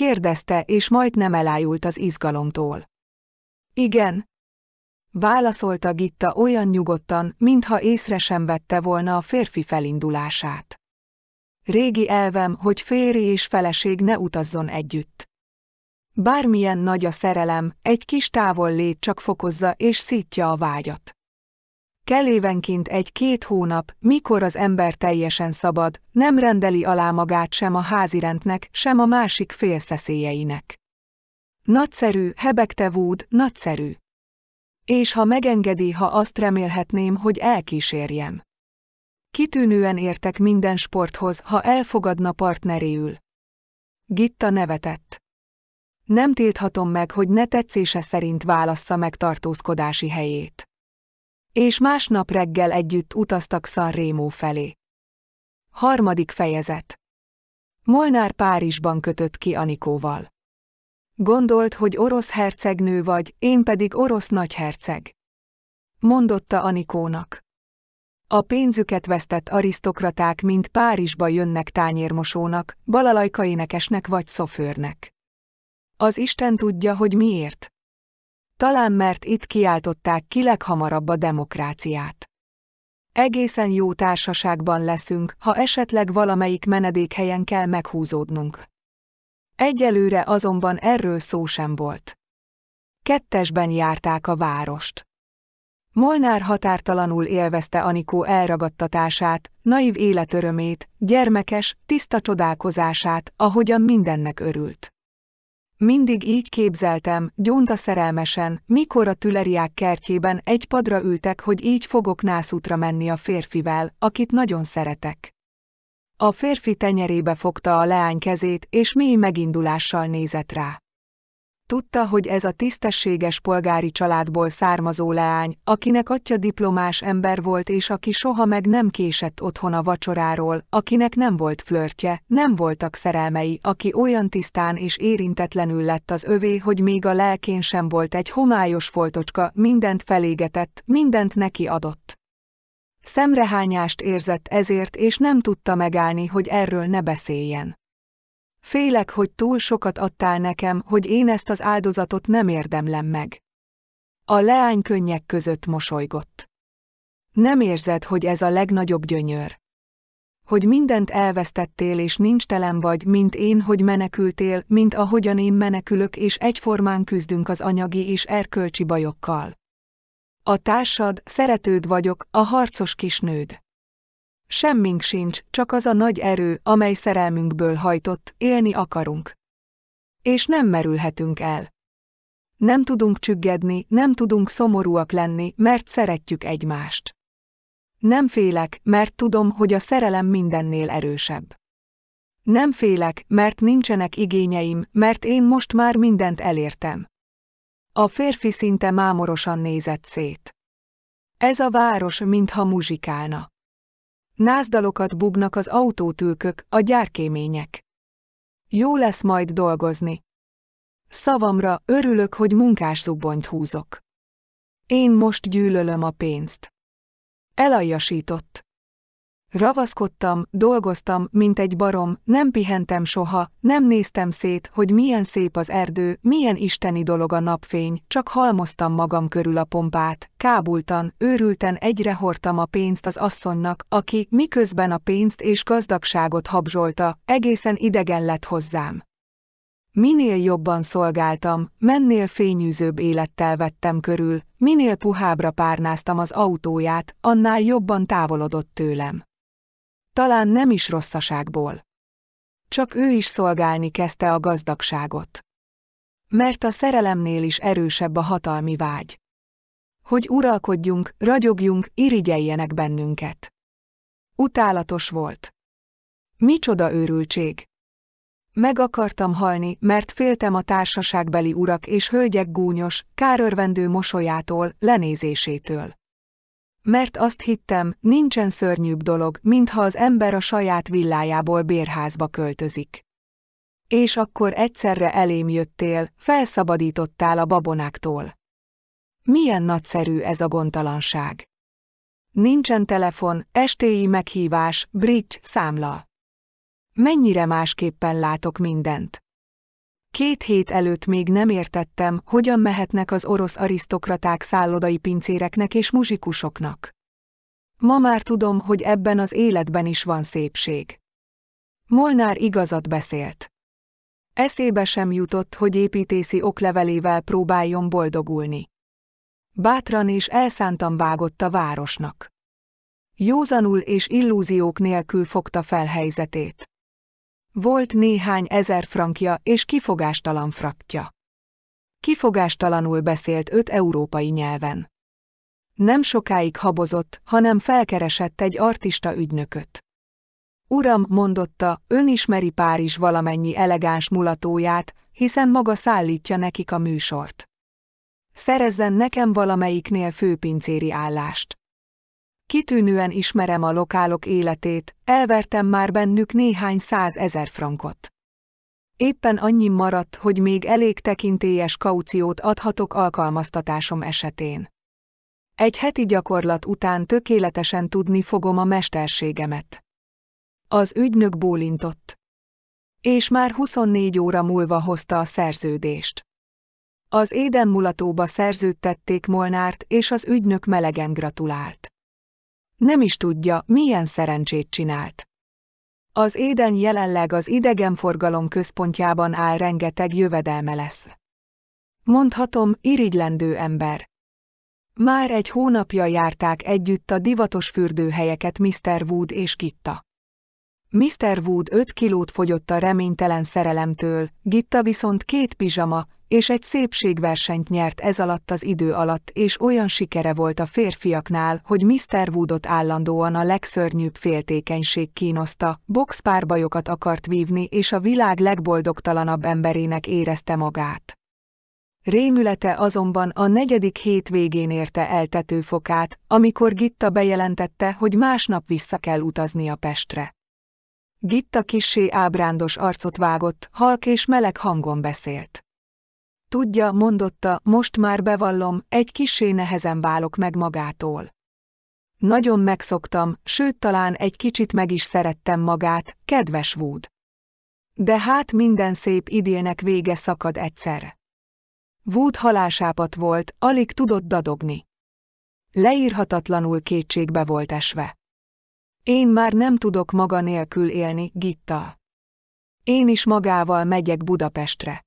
kérdezte, és majdnem elájult az izgalomtól. Igen. Válaszolta Gitta olyan nyugodtan, mintha észre sem vette volna a férfi felindulását. Régi elvem, hogy férj és feleség ne utazzon együtt. Bármilyen nagy a szerelem, egy kis távol lét csak fokozza és szítja a vágyat kell évenként egy-két hónap, mikor az ember teljesen szabad, nem rendeli alá magát sem a házirendnek, sem a másik félszeszélyeinek. Nagyszerű, hebegte Wood, nagyszerű. És ha megengedi, ha azt remélhetném, hogy elkísérjem. Kitűnően értek minden sporthoz, ha elfogadna partneréül. Gitta nevetett. Nem tilthatom meg, hogy ne tetszése szerint válassza meg tartózkodási helyét és másnap reggel együtt utaztak Szarrémó felé. Harmadik fejezet Molnár Párizsban kötött ki Anikóval. Gondolt, hogy orosz hercegnő vagy, én pedig orosz nagyherceg. Mondotta Anikónak. A pénzüket vesztett arisztokraták mint Párizsba jönnek tányérmosónak, balalajkainekesnek vagy szofőrnek. Az Isten tudja, hogy miért talán mert itt kiáltották ki leghamarabb a demokráciát. Egészen jó társaságban leszünk, ha esetleg valamelyik menedékhelyen kell meghúzódnunk. Egyelőre azonban erről szó sem volt. Kettesben járták a várost. Molnár határtalanul élvezte Anikó elragadtatását, naív életörömét, gyermekes, tiszta csodálkozását, ahogyan mindennek örült. Mindig így képzeltem, gyónta szerelmesen, mikor a tüleriák kertjében egy padra ültek, hogy így fogok nászútra menni a férfivel, akit nagyon szeretek. A férfi tenyerébe fogta a leány kezét, és mély megindulással nézett rá. Tudta, hogy ez a tisztességes polgári családból származó leány, akinek atya diplomás ember volt és aki soha meg nem késett otthon a vacsoráról, akinek nem volt flörtje, nem voltak szerelmei, aki olyan tisztán és érintetlenül lett az övé, hogy még a lelkén sem volt egy homályos foltocska, mindent felégetett, mindent neki adott. Szemrehányást érzett ezért és nem tudta megállni, hogy erről ne beszéljen. Félek, hogy túl sokat adtál nekem, hogy én ezt az áldozatot nem érdemlem meg. A leány könnyek között mosolygott. Nem érzed, hogy ez a legnagyobb gyönyör? Hogy mindent elvesztettél és nincs telem vagy, mint én, hogy menekültél, mint ahogyan én menekülök és egyformán küzdünk az anyagi és erkölcsi bajokkal. A társad, szeretőd vagyok, a harcos kisnőd. Semmink sincs, csak az a nagy erő, amely szerelmünkből hajtott, élni akarunk. És nem merülhetünk el. Nem tudunk csüggedni, nem tudunk szomorúak lenni, mert szeretjük egymást. Nem félek, mert tudom, hogy a szerelem mindennél erősebb. Nem félek, mert nincsenek igényeim, mert én most már mindent elértem. A férfi szinte mámorosan nézett szét. Ez a város mintha muzsikálna názdalokat bubnak az autótülkök, a gyárkémények. Jó lesz majd dolgozni. Szavamra örülök, hogy munkászubonyt húzok. Én most gyűlölöm a pénzt. Elajasított. Ravaszkodtam, dolgoztam, mint egy barom, nem pihentem soha, nem néztem szét, hogy milyen szép az erdő, milyen isteni dolog a napfény, csak halmoztam magam körül a pompát, kábultan, őrülten egyre hordtam a pénzt az asszonynak, aki miközben a pénzt és gazdagságot habzsolta, egészen idegen lett hozzám. Minél jobban szolgáltam, mennél fényűzőbb élettel vettem körül, minél puhábra párnáztam az autóját, annál jobban távolodott tőlem talán nem is rosszaságból. Csak ő is szolgálni kezdte a gazdagságot. Mert a szerelemnél is erősebb a hatalmi vágy. Hogy uralkodjunk, ragyogjunk, irigyeljenek bennünket. Utálatos volt. Micsoda őrültség! Meg akartam halni, mert féltem a társaságbeli urak és hölgyek gúnyos, kárörvendő mosolyától, lenézésétől. Mert azt hittem, nincsen szörnyűbb dolog, mintha az ember a saját villájából bérházba költözik. És akkor egyszerre elém jöttél, felszabadítottál a babonáktól. Milyen nagyszerű ez a gondtalanság. Nincsen telefon, estéi meghívás, bridge, számla. Mennyire másképpen látok mindent. Két hét előtt még nem értettem, hogyan mehetnek az orosz arisztokraták szállodai pincéreknek és muzsikusoknak. Ma már tudom, hogy ebben az életben is van szépség. Molnár igazat beszélt. Eszébe sem jutott, hogy építészi oklevelével próbáljon boldogulni. Bátran és elszántan vágott a városnak. Józanul és illúziók nélkül fogta fel helyzetét. Volt néhány ezer frankja és kifogástalan fraktja. Kifogástalanul beszélt öt európai nyelven. Nem sokáig habozott, hanem felkeresett egy artista ügynököt. Uram, mondotta, ön ismeri Párizs valamennyi elegáns mulatóját, hiszen maga szállítja nekik a műsort. Szerezzen nekem valamelyiknél főpincéri állást. Kitűnően ismerem a lokálok életét, elvertem már bennük néhány százezer frankot. Éppen annyi maradt, hogy még elég tekintélyes kauciót adhatok alkalmaztatásom esetén. Egy heti gyakorlat után tökéletesen tudni fogom a mesterségemet. Az ügynök bólintott. És már 24 óra múlva hozta a szerződést. Az édenmulatóba szerződtették Molnárt, és az ügynök melegen gratulált. Nem is tudja, milyen szerencsét csinált. Az Éden jelenleg az idegenforgalom központjában áll rengeteg jövedelme lesz. Mondhatom, irigylendő ember. Már egy hónapja járták együtt a divatos fürdőhelyeket Mr. Wood és Kitta. Mr. Wood 5 kilót fogyott a reménytelen szerelemtől, Gitta viszont két pizsama és egy szépségversenyt nyert ez alatt az idő alatt, és olyan sikere volt a férfiaknál, hogy Mr. Woodot állandóan a legszörnyűbb féltékenység kínoszta, boxpárbajokat akart vívni, és a világ legboldogtalanabb emberének érezte magát. Rémülete azonban a negyedik hét végén érte eltető fokát, amikor Gitta bejelentette, hogy másnap vissza kell utaznia Pestre. Gitta kisé ábrándos arcot vágott, halk és meleg hangon beszélt. Tudja, mondotta, most már bevallom, egy kisé nehezen válok meg magától. Nagyon megszoktam, sőt talán egy kicsit meg is szerettem magát, kedves Wood. De hát minden szép idélnek vége szakad egyszer. Wood halásápat volt, alig tudott dadogni. Leírhatatlanul kétségbe volt esve. Én már nem tudok maga nélkül élni, Gitta. Én is magával megyek Budapestre.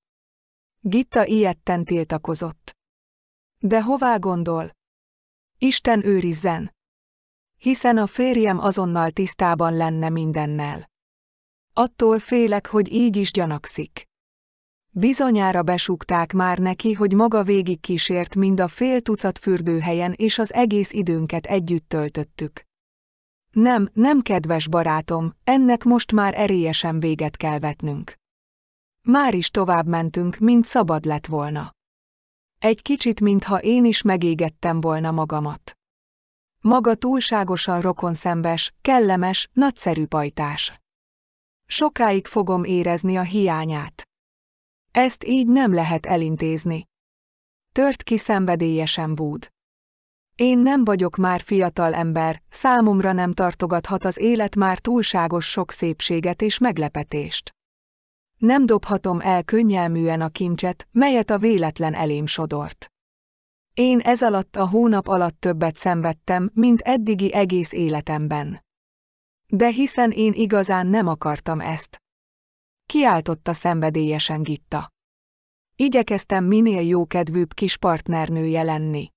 Gitta ilyetten tiltakozott. De hová gondol? Isten őrizzen. Hiszen a férjem azonnal tisztában lenne mindennel. Attól félek, hogy így is gyanakszik. Bizonyára besúgták már neki, hogy maga végig kísért mind a fél tucat fürdőhelyen és az egész időnket együtt töltöttük. Nem, nem kedves barátom, ennek most már erélyesen véget kell vetnünk. Már is tovább mentünk, mint szabad lett volna. Egy kicsit, mintha én is megégettem volna magamat. Maga túlságosan rokonszembes, kellemes, nagyszerű pajtás. Sokáig fogom érezni a hiányát. Ezt így nem lehet elintézni. Tört ki szenvedélyesen búd. Én nem vagyok már fiatal ember, számomra nem tartogathat az élet már túlságos sok szépséget és meglepetést. Nem dobhatom el könnyelműen a kincset, melyet a véletlen elém sodort. Én ez alatt a hónap alatt többet szenvedtem, mint eddigi egész életemben. De hiszen én igazán nem akartam ezt. Kiáltotta szenvedélyesen Gitta. Igyekeztem minél jókedvűbb kis partnernője lenni.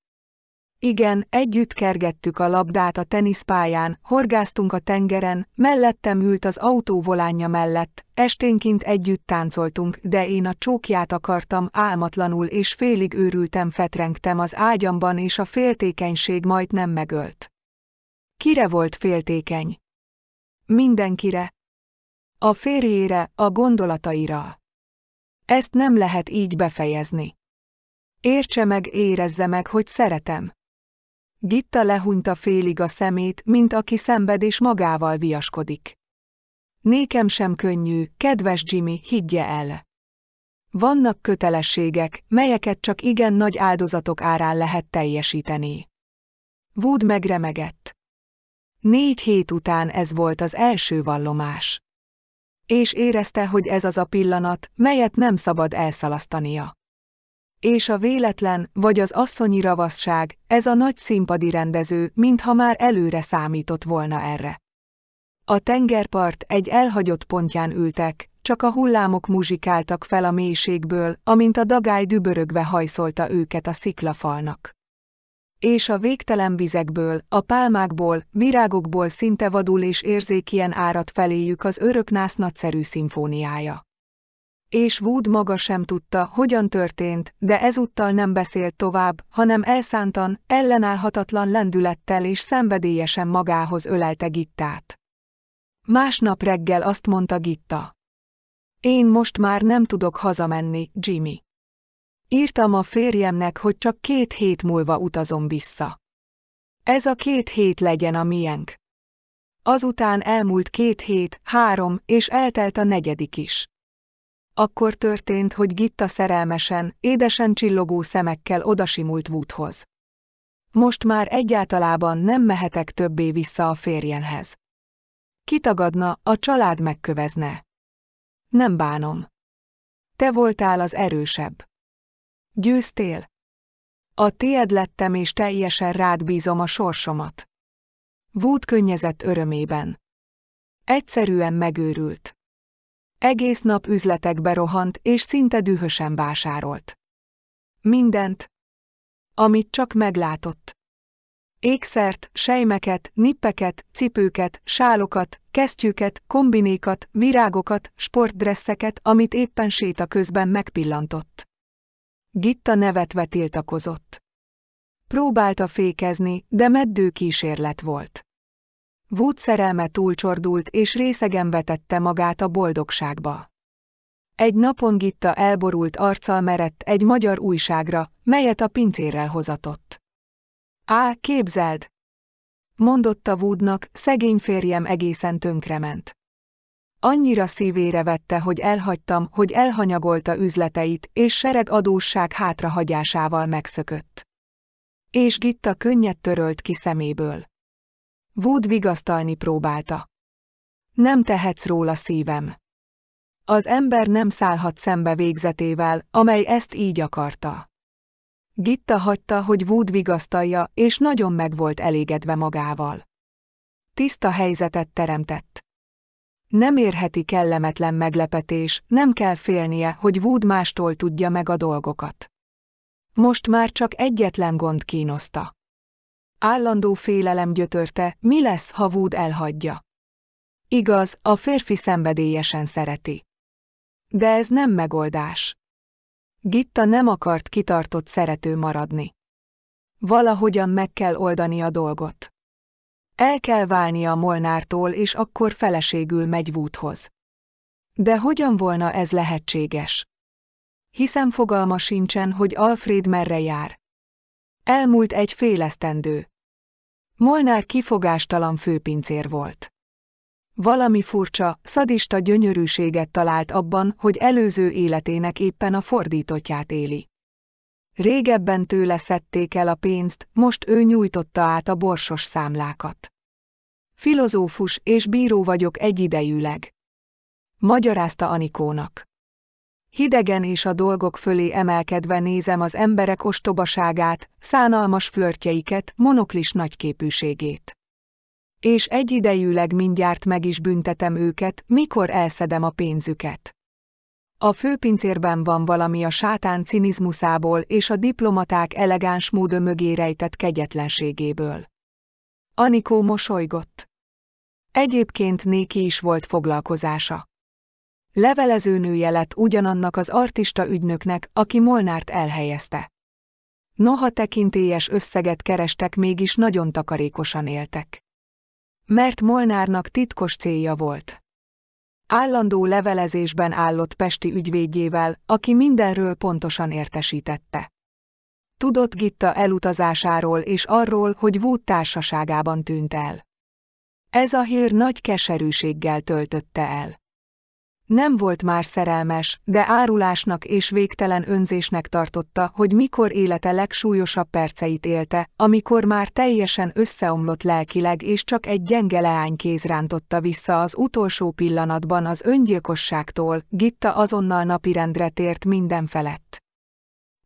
Igen, együtt kergettük a labdát a teniszpályán, horgáztunk a tengeren, mellettem ült az autó volánja mellett, esténként együtt táncoltunk, de én a csókját akartam, álmatlanul és félig őrültem fetrengtem az ágyamban és a féltékenység majd nem megölt. Kire volt féltékeny? Mindenkire. A férjére, a gondolataira. Ezt nem lehet így befejezni. Értse meg, érezze meg, hogy szeretem. Gitta lehunyta félig a szemét, mint aki szenved és magával viaskodik. Nékem sem könnyű, kedves Jimmy, higgye el. Vannak kötelességek, melyeket csak igen nagy áldozatok árán lehet teljesíteni. Wood megremegett. Négy hét után ez volt az első vallomás. És érezte, hogy ez az a pillanat, melyet nem szabad elszalasztania és a véletlen, vagy az asszonyi ravasság, ez a nagy színpadi rendező, mintha már előre számított volna erre. A tengerpart egy elhagyott pontján ültek, csak a hullámok muzsikáltak fel a mélységből, amint a dagály dübörögve hajszolta őket a sziklafalnak. És a végtelen vizekből, a pálmákból, virágokból szinte vadul és érzékien árad feléjük az öröknász nagyszerű szimfóniája és Wood maga sem tudta, hogyan történt, de ezúttal nem beszélt tovább, hanem elszántan, ellenállhatatlan lendülettel és szenvedélyesen magához ölelte Gittát. Másnap reggel azt mondta Gitta. Én most már nem tudok hazamenni, Jimmy. Írtam a férjemnek, hogy csak két hét múlva utazom vissza. Ez a két hét legyen a miénk. Azután elmúlt két hét, három, és eltelt a negyedik is. Akkor történt, hogy Gitta szerelmesen, édesen csillogó szemekkel odasimult Woodhoz. Most már egyáltalában nem mehetek többé vissza a férjenhez. Kitagadna, a család megkövezne. Nem bánom. Te voltál az erősebb. Győztél? A tied lettem és teljesen rád bízom a sorsomat. Vút könnyezett örömében. Egyszerűen megőrült. Egész nap üzletekbe rohant, és szinte dühösen vásárolt. Mindent, amit csak meglátott. Ékszert, sejmeket, nippeket, cipőket, sálokat, kesztyűket, kombinékat, virágokat, sportdresszeket, amit éppen séta közben megpillantott. Gitta nevetve tiltakozott. Próbálta fékezni, de meddő kísérlet volt. Wood szerelme túlcsordult és részegen vetette magát a boldogságba. Egy napon Gitta elborult arccal merett egy magyar újságra, melyet a pincérrel hozatott. Á, képzeld! Mondotta Woodnak, szegény férjem egészen tönkrement. Annyira szívére vette, hogy elhagytam, hogy elhanyagolta üzleteit, és sereg adósság hátrahagyásával megszökött. És Gitta könnyet törölt ki szeméből. Wood vigasztalni próbálta. Nem tehetsz róla szívem. Az ember nem szállhat szembe végzetével, amely ezt így akarta. Gitta hagyta, hogy Wood vigasztalja, és nagyon meg volt elégedve magával. Tiszta helyzetet teremtett. Nem érheti kellemetlen meglepetés, nem kell félnie, hogy Wood mástól tudja meg a dolgokat. Most már csak egyetlen gond kínoszta. Állandó félelem gyötörte, mi lesz, ha Wood elhagyja. Igaz, a férfi szenvedélyesen szereti. De ez nem megoldás. Gitta nem akart kitartott szerető maradni. Valahogyan meg kell oldani a dolgot. El kell a Molnártól, és akkor feleségül megy Woodhoz. De hogyan volna ez lehetséges? Hiszen fogalma sincsen, hogy Alfred merre jár. Elmúlt egy félesztendő. Molnár kifogástalan főpincér volt. Valami furcsa, szadista gyönyörűséget talált abban, hogy előző életének éppen a fordítottját éli. Régebben tőle szedték el a pénzt, most ő nyújtotta át a borsos számlákat. Filozófus és bíró vagyok egyidejűleg. Magyarázta Anikónak. Hidegen és a dolgok fölé emelkedve nézem az emberek ostobaságát, szánalmas flörtjeiket, monoklis nagyképűségét. És egyidejűleg mindjárt meg is büntetem őket, mikor elszedem a pénzüket. A főpincérben van valami a sátán cinizmusából és a diplomaták elegáns módon mögé rejtett kegyetlenségéből. Anikó mosolygott. Egyébként néki is volt foglalkozása levelezőnője lett ugyanannak az artista ügynöknek, aki Molnárt elhelyezte. Noha tekintélyes összeget kerestek mégis nagyon takarékosan éltek. Mert Molnárnak titkos célja volt. Állandó levelezésben állott Pesti ügyvédjével, aki mindenről pontosan értesítette. Tudott Gitta elutazásáról és arról, hogy Wood társaságában tűnt el. Ez a hír nagy keserűséggel töltötte el. Nem volt már szerelmes, de árulásnak és végtelen önzésnek tartotta, hogy mikor élete legsúlyosabb perceit élte, amikor már teljesen összeomlott lelkileg és csak egy gyenge leány kéz rántotta vissza az utolsó pillanatban az öngyilkosságtól, Gitta azonnal napirendre tért minden felett.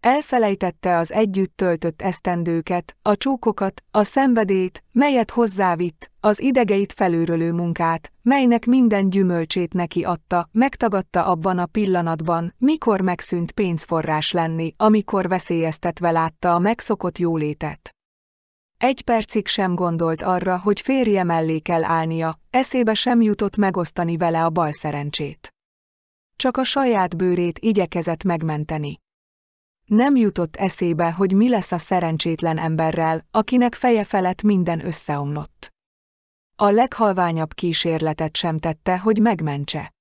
Elfelejtette az együtt töltött esztendőket, a csókokat, a szenvedét, melyet hozzávitt, az idegeit felőrölő munkát, melynek minden gyümölcsét neki adta, megtagadta abban a pillanatban, mikor megszűnt pénzforrás lenni, amikor veszélyeztetve látta a megszokott jólétet. Egy percig sem gondolt arra, hogy férje mellé kell állnia, eszébe sem jutott megosztani vele a bal szerencsét. Csak a saját bőrét igyekezett megmenteni. Nem jutott eszébe, hogy mi lesz a szerencsétlen emberrel, akinek feje felett minden összeomlott. A leghalványabb kísérletet sem tette, hogy megmentse.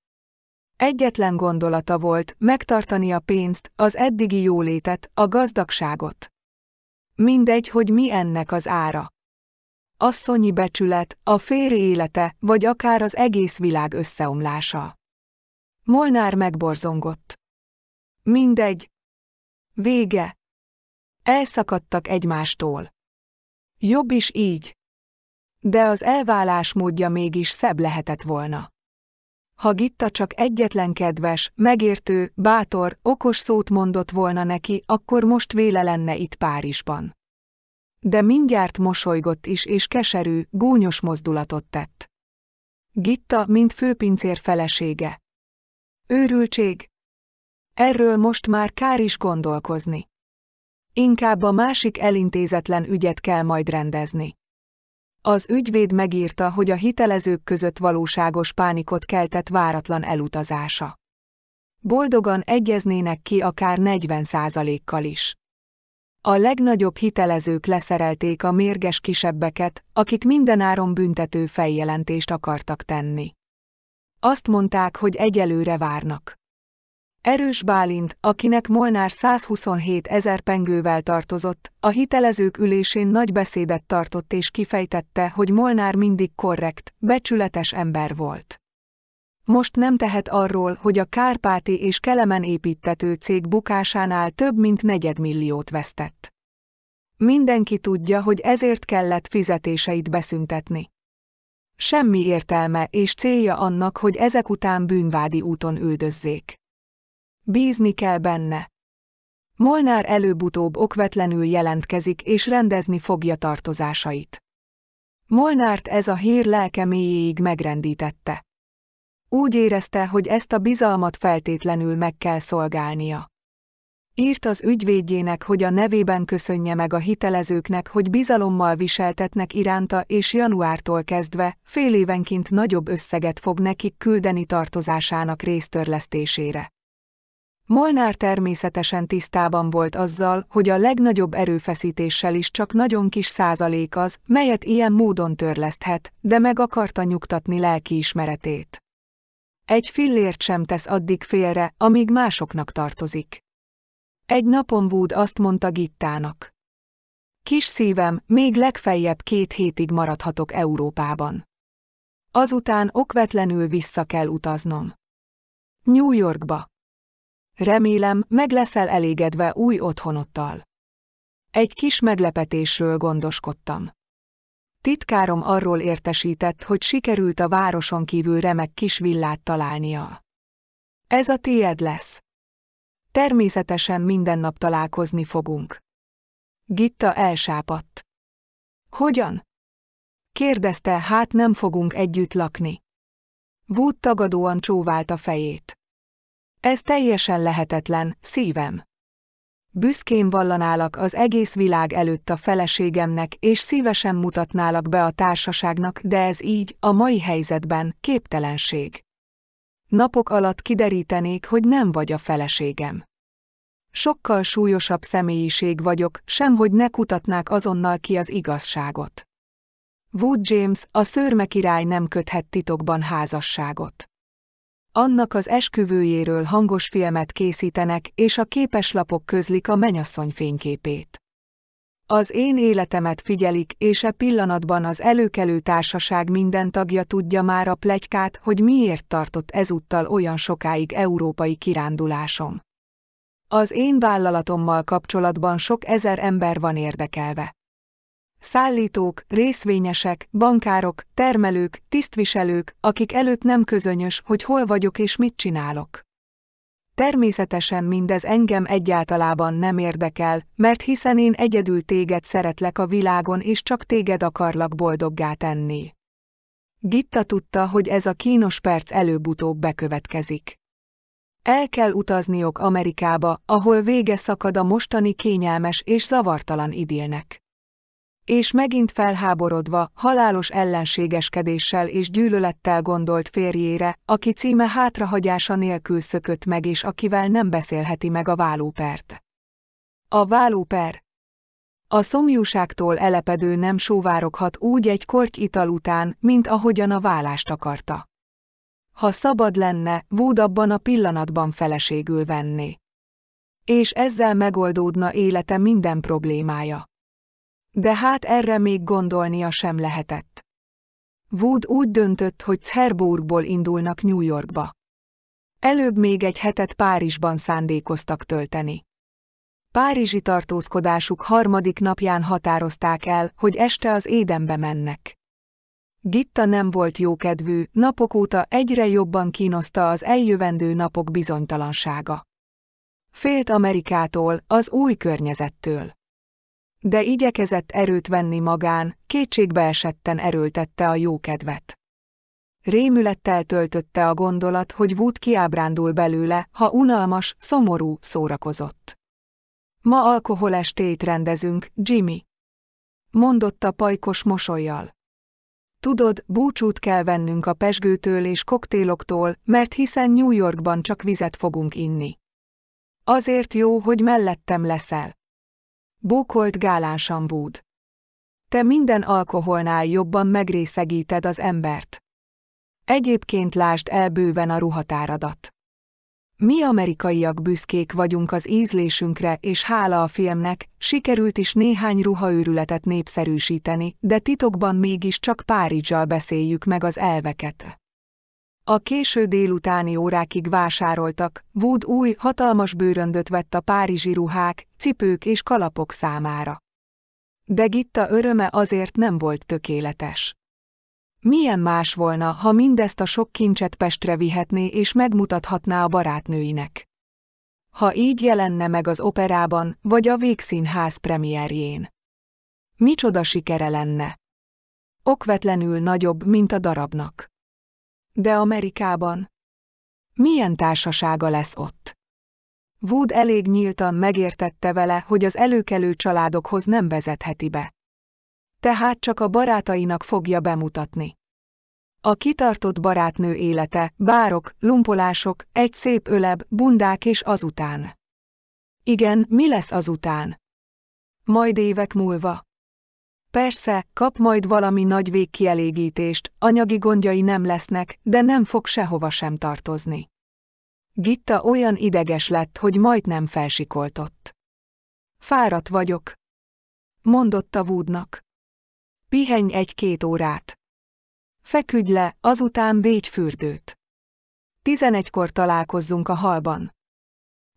Egyetlen gondolata volt, megtartani a pénzt, az eddigi jólétet, a gazdagságot. Mindegy, hogy mi ennek az ára. Asszonyi becsület, a férj élete, vagy akár az egész világ összeomlása. Molnár megborzongott. Mindegy, Vége. Elszakadtak egymástól. Jobb is így. De az elválás módja mégis szebb lehetett volna. Ha Gitta csak egyetlen kedves, megértő, bátor, okos szót mondott volna neki, akkor most véle lenne itt Párizsban. De mindjárt mosolygott is és keserű, gúnyos mozdulatot tett. Gitta, mint főpincér felesége. Őrültség, Erről most már kár is gondolkozni. Inkább a másik elintézetlen ügyet kell majd rendezni. Az ügyvéd megírta, hogy a hitelezők között valóságos pánikot keltett váratlan elutazása. Boldogan egyeznének ki akár 40%-kal is. A legnagyobb hitelezők leszerelték a mérges kisebbeket, akik mindenáron büntető feljelentést akartak tenni. Azt mondták, hogy egyelőre várnak. Erős Bálint, akinek Molnár 127 ezer pengővel tartozott, a hitelezők ülésén nagy beszédet tartott és kifejtette, hogy Molnár mindig korrekt, becsületes ember volt. Most nem tehet arról, hogy a Kárpáti és Kelemen építető cég bukásánál több mint negyedmilliót vesztett. Mindenki tudja, hogy ezért kellett fizetéseit beszüntetni. Semmi értelme és célja annak, hogy ezek után bűnvádi úton üldözzék. Bízni kell benne. Molnár előbb-utóbb okvetlenül jelentkezik és rendezni fogja tartozásait. Molnárt ez a hír lelke mélyéig megrendítette. Úgy érezte, hogy ezt a bizalmat feltétlenül meg kell szolgálnia. Írt az ügyvédjének, hogy a nevében köszönje meg a hitelezőknek, hogy bizalommal viseltetnek iránta, és januártól kezdve fél évenként nagyobb összeget fog nekik küldeni tartozásának résztörlesztésére. Molnár természetesen tisztában volt azzal, hogy a legnagyobb erőfeszítéssel is csak nagyon kis százalék az, melyet ilyen módon törleszthet, de meg akarta nyugtatni ismeretét. Egy fillért sem tesz addig félre, amíg másoknak tartozik. Egy napon Wood azt mondta Gittának. Kis szívem, még legfeljebb két hétig maradhatok Európában. Azután okvetlenül vissza kell utaznom. New Yorkba. Remélem, meg leszel elégedve új otthonoddal. Egy kis meglepetésről gondoskodtam. Titkárom arról értesített, hogy sikerült a városon kívül remek kis villát találnia. Ez a tiéd lesz. Természetesen minden nap találkozni fogunk. Gitta elsápadt. Hogyan? Kérdezte, hát nem fogunk együtt lakni. Wood tagadóan csóvált a fejét. Ez teljesen lehetetlen, szívem. Büszkén vallanálak az egész világ előtt a feleségemnek, és szívesen mutatnálak be a társaságnak, de ez így, a mai helyzetben, képtelenség. Napok alatt kiderítenék, hogy nem vagy a feleségem. Sokkal súlyosabb személyiség vagyok, semhogy ne kutatnák azonnal ki az igazságot. Wood James, a szörme király nem köthet titokban házasságot. Annak az esküvőjéről hangos filmet készítenek, és a képeslapok közlik a menyasszony fényképét. Az én életemet figyelik, és e pillanatban az előkelő társaság minden tagja tudja már a plegykát, hogy miért tartott ezúttal olyan sokáig európai kirándulásom. Az én vállalatommal kapcsolatban sok ezer ember van érdekelve szállítók, részvényesek, bankárok, termelők, tisztviselők, akik előtt nem közönyös, hogy hol vagyok és mit csinálok. Természetesen mindez engem egyáltalában nem érdekel, mert hiszen én egyedül téged szeretlek a világon és csak téged akarlak boldoggá tenni. Gitta tudta, hogy ez a kínos perc előbb-utóbb bekövetkezik. El kell utazniok Amerikába, ahol vége szakad a mostani kényelmes és zavartalan idélnek és megint felháborodva, halálos ellenségeskedéssel és gyűlölettel gondolt férjére, aki címe hátrahagyása nélkül szökött meg és akivel nem beszélheti meg a vállópert. A vállóper a szomjúságtól elepedő nem sóvároghat úgy egy korty ital után, mint ahogyan a vállást akarta. Ha szabad lenne, vúd abban a pillanatban feleségül venné. És ezzel megoldódna élete minden problémája. De hát erre még gondolnia sem lehetett. Wood úgy döntött, hogy Cherbourgból indulnak New Yorkba. Előbb még egy hetet Párizsban szándékoztak tölteni. Párizsi tartózkodásuk harmadik napján határozták el, hogy este az édenbe mennek. Gitta nem volt jókedvű, napok óta egyre jobban kínoszta az eljövendő napok bizonytalansága. Félt Amerikától, az új környezettől de igyekezett erőt venni magán, kétségbe esetten erőltette a jókedvet. Rémülettel töltötte a gondolat, hogy Wood kiábrándul belőle, ha unalmas, szomorú, szórakozott. Ma alkoholestét rendezünk, Jimmy. Mondotta pajkos mosolyjal. Tudod, búcsút kell vennünk a pesgőtől és koktéloktól, mert hiszen New Yorkban csak vizet fogunk inni. Azért jó, hogy mellettem leszel. Bókolt gálásan búd. Te minden alkoholnál jobban megrészegíted az embert. Egyébként lásd el bőven a ruhatáradat. Mi amerikaiak büszkék vagyunk az ízlésünkre, és hála a filmnek, sikerült is néhány ruhaőrületet népszerűsíteni, de titokban mégis csak Párizsal beszéljük meg az elveket. A késő délutáni órákig vásároltak, Wood új, hatalmas bőröndöt vett a párizsi ruhák, cipők és kalapok számára. De Gitta öröme azért nem volt tökéletes. Milyen más volna, ha mindezt a sok kincset Pestre vihetné és megmutathatná a barátnőinek? Ha így jelenne meg az operában, vagy a Végszínház premierjén. Micsoda sikere lenne! Okvetlenül nagyobb, mint a darabnak. De Amerikában? Milyen társasága lesz ott? Wood elég nyíltan megértette vele, hogy az előkelő családokhoz nem vezetheti be. Tehát csak a barátainak fogja bemutatni. A kitartott barátnő élete, bárok, lumpolások, egy szép öleb, bundák és azután. Igen, mi lesz azután? Majd évek múlva. Persze, kap majd valami nagy végkielégítést, anyagi gondjai nem lesznek, de nem fog sehova sem tartozni. Gitta olyan ideges lett, hogy majdnem felsikoltott. Fáradt vagyok, mondotta Woodnak. Pihenj egy-két órát. Feküdj le, azután végy fürdőt. Tizenegykor találkozzunk a halban.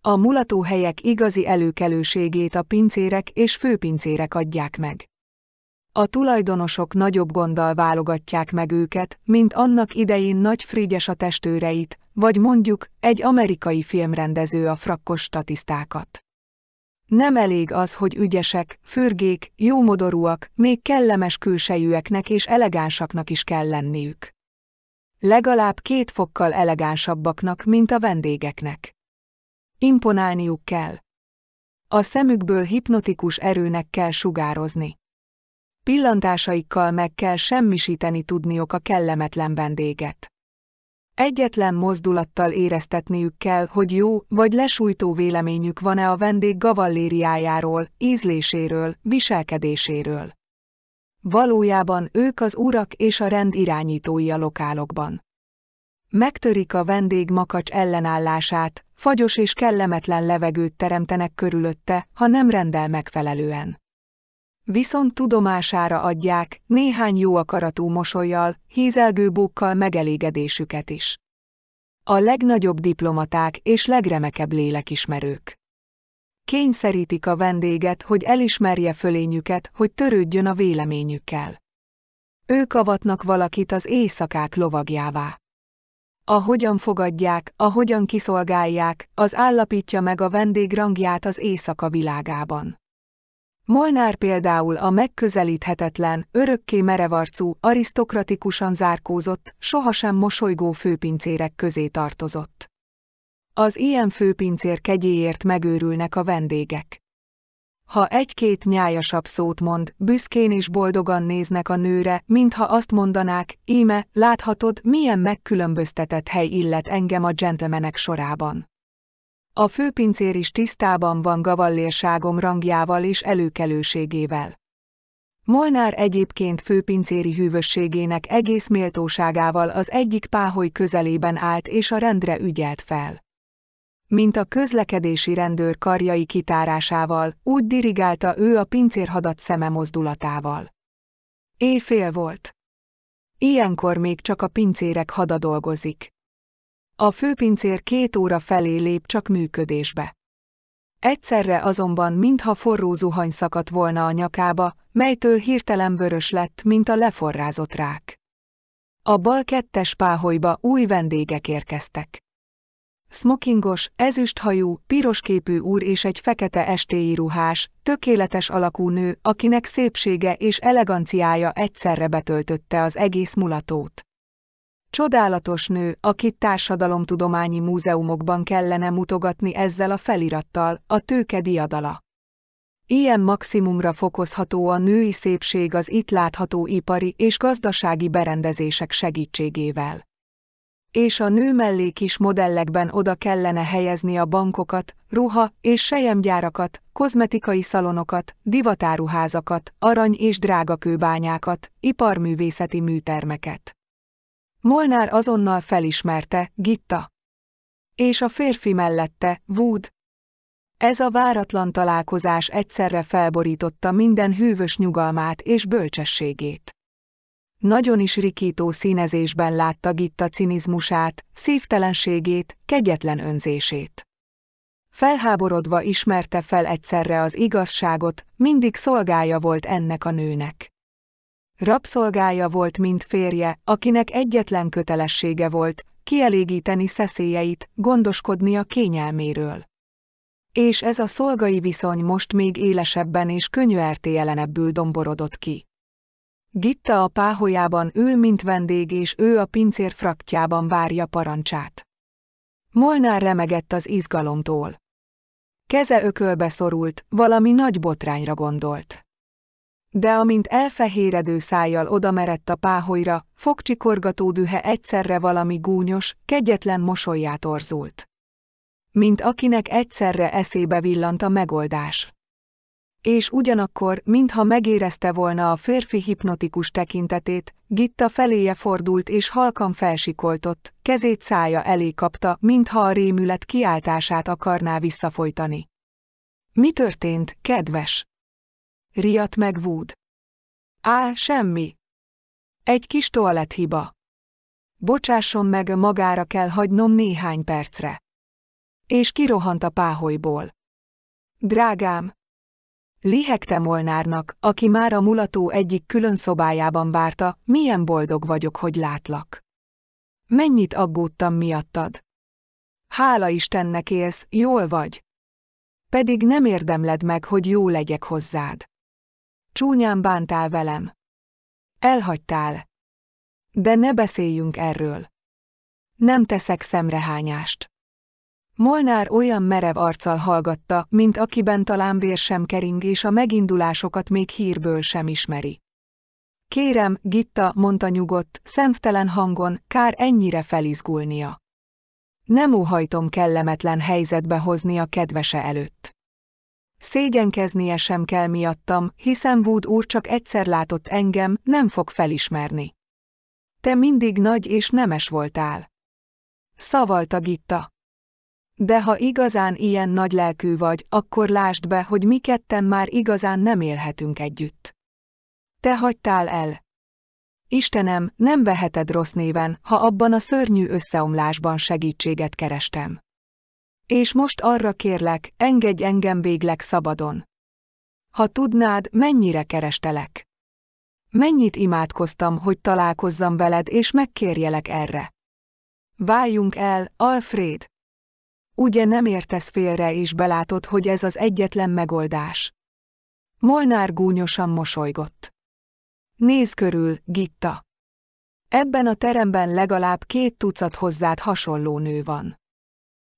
A mulatóhelyek igazi előkelőségét a pincérek és főpincérek adják meg. A tulajdonosok nagyobb gonddal válogatják meg őket, mint annak idején nagy frigyes a testőreit, vagy mondjuk egy amerikai filmrendező a frakkos statisztákat. Nem elég az, hogy ügyesek, fürgék, jómodorúak, még kellemes külsejűeknek és elegánsaknak is kell lenniük. Legalább két fokkal elegánsabbaknak, mint a vendégeknek. Imponálniuk kell. A szemükből hipnotikus erőnek kell sugározni. Pillantásaikkal meg kell semmisíteni tudniok a kellemetlen vendéget. Egyetlen mozdulattal éreztetniük kell, hogy jó vagy lesújtó véleményük van-e a vendég gavallériájáról, ízléséről, viselkedéséről. Valójában ők az urak és a rend irányítói a lokálokban. Megtörik a vendég makacs ellenállását, fagyos és kellemetlen levegőt teremtenek körülötte, ha nem rendel megfelelően. Viszont tudomására adják, néhány jó akaratú mosolyjal, hízelgő bukkal megelégedésüket is. A legnagyobb diplomaták és legremekebb lélekismerők. Kényszerítik a vendéget, hogy elismerje fölényüket, hogy törődjön a véleményükkel. Ők avatnak valakit az éjszakák lovagjává. Ahogyan fogadják, ahogyan kiszolgálják, az állapítja meg a vendég rangját az éjszaka világában. Molnár például a megközelíthetetlen, örökké merevarcú, arisztokratikusan zárkózott, sohasem mosolygó főpincérek közé tartozott. Az ilyen főpincér kegyéért megőrülnek a vendégek. Ha egy-két nyájasabb szót mond, büszkén és boldogan néznek a nőre, mintha azt mondanák, íme, láthatod, milyen megkülönböztetett hely illet engem a gentlemanek sorában. A főpincér is tisztában van gavallérságom rangjával és előkelőségével. Molnár egyébként főpincéri hűvösségének egész méltóságával az egyik páholy közelében állt és a rendre ügyelt fel. Mint a közlekedési rendőr karjai kitárásával, úgy dirigálta ő a pincérhadat szeme mozdulatával. Éjfél volt. Ilyenkor még csak a pincérek hada dolgozik. A főpincér két óra felé lép csak működésbe. Egyszerre azonban mintha forró zuhany szakadt volna a nyakába, melytől hirtelen vörös lett, mint a leforrázott rák. A bal kettes páholyba új vendégek érkeztek. Smokingos, ezüsthajú, pirosképű úr és egy fekete estéi ruhás, tökéletes alakú nő, akinek szépsége és eleganciája egyszerre betöltötte az egész mulatót. Csodálatos nő, akit társadalomtudományi múzeumokban kellene mutogatni ezzel a felirattal, a tőke diadala. Ilyen maximumra fokozható a női szépség az itt látható ipari és gazdasági berendezések segítségével. És a nő mellé kis modellekben oda kellene helyezni a bankokat, ruha és sejemgyárakat, kozmetikai szalonokat, divatáruházakat, arany és drágakőbányákat, iparművészeti műtermeket. Molnár azonnal felismerte, Gitta. És a férfi mellette, Wood. Ez a váratlan találkozás egyszerre felborította minden hűvös nyugalmát és bölcsességét. Nagyon is rikító színezésben látta Gitta cinizmusát, szívtelenségét, kegyetlen önzését. Felháborodva ismerte fel egyszerre az igazságot, mindig szolgája volt ennek a nőnek. Rabszolgája volt, mint férje, akinek egyetlen kötelessége volt, kielégíteni szeszélyeit, gondoskodni a kényelméről. És ez a szolgai viszony most még élesebben és könyörtéjelenebbül domborodott ki. Gitta a páholyában ül, mint vendég, és ő a pincér fraktjában várja parancsát. Molnár remegett az izgalomtól. Keze ökölbe szorult, valami nagy botrányra gondolt. De amint elfehéredő szájjal odamerett a páholyra, fogcsikorgató dühe egyszerre valami gúnyos, kegyetlen mosolyát orzult. Mint akinek egyszerre eszébe villant a megoldás. És ugyanakkor, mintha megérezte volna a férfi hipnotikus tekintetét, Gitta feléje fordult és halkan felsikoltott, kezét szája elé kapta, mintha a rémület kiáltását akarná visszafolytani. Mi történt, kedves? Riadt meg Wood. Á, semmi. Egy kis toalethiba. Bocsásson meg, magára kell hagynom néhány percre. És kirohant a páholyból. Drágám! Lihegte Molnárnak, aki már a mulató egyik külön szobájában várta, milyen boldog vagyok, hogy látlak. Mennyit aggódtam miattad. Hála Istennek élsz, jól vagy. Pedig nem érdemled meg, hogy jó legyek hozzád. Csúnyán bántál velem. Elhagytál. De ne beszéljünk erről. Nem teszek szemrehányást. Molnár olyan merev arccal hallgatta, mint akiben talán vér sem kering és a megindulásokat még hírből sem ismeri. Kérem, Gitta, mondta nyugodt, szemtelen hangon, kár ennyire felizgulnia. Nem óhajtom kellemetlen helyzetbe hozni a kedvese előtt. Szégyenkeznie sem kell miattam, hiszen Wood úr csak egyszer látott engem, nem fog felismerni. Te mindig nagy és nemes voltál. Szavalta Gitta. De ha igazán ilyen nagy lelkű vagy, akkor lásd be, hogy mi ketten már igazán nem élhetünk együtt. Te hagytál el. Istenem, nem veheted rossz néven, ha abban a szörnyű összeomlásban segítséget kerestem. És most arra kérlek, engedj engem végleg szabadon. Ha tudnád, mennyire kerestelek. Mennyit imádkoztam, hogy találkozzam veled és megkérjelek erre. Váljunk el, Alfred! Ugye nem értesz félre és belátod, hogy ez az egyetlen megoldás? Molnár gúnyosan mosolygott. Nézz körül, Gitta! Ebben a teremben legalább két tucat hozzád hasonló nő van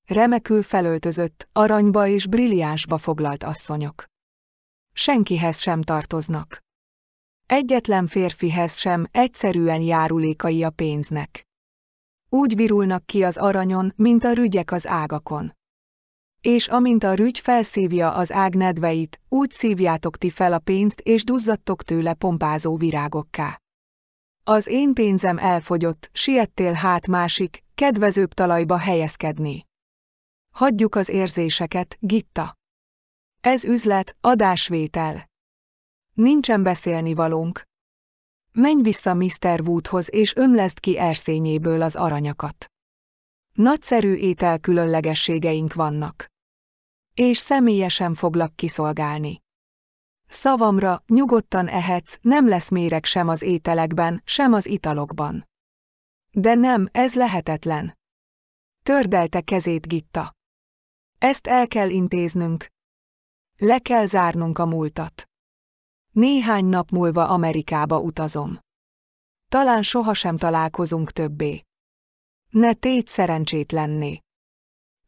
remekül felöltözött, aranyba és brilliánsba foglalt asszonyok. Senkihez sem tartoznak. Egyetlen férfihez sem egyszerűen járulékai a pénznek. Úgy virulnak ki az aranyon, mint a rügyek az ágakon. És amint a rügy felszívja az ág nedveit, úgy szívjátok ti fel a pénzt és duzzadtok tőle pompázó virágokká. Az én pénzem elfogyott, siettél hát másik, kedvezőbb talajba helyezkedni. Hagyjuk az érzéseket, Gitta. Ez üzlet, adásvétel. Nincsen beszélni valónk. Menj vissza Mr. Woodhoz és ömleszd ki erszényéből az aranyakat. Nagyszerű étel különlegességeink vannak. És személyesen foglak kiszolgálni. Szavamra, nyugodtan ehetsz, nem lesz méreg sem az ételekben, sem az italokban. De nem, ez lehetetlen. Tördelte kezét Gitta. Ezt el kell intéznünk. Le kell zárnunk a múltat. Néhány nap múlva Amerikába utazom. Talán sohasem találkozunk többé. Ne tégy lenni.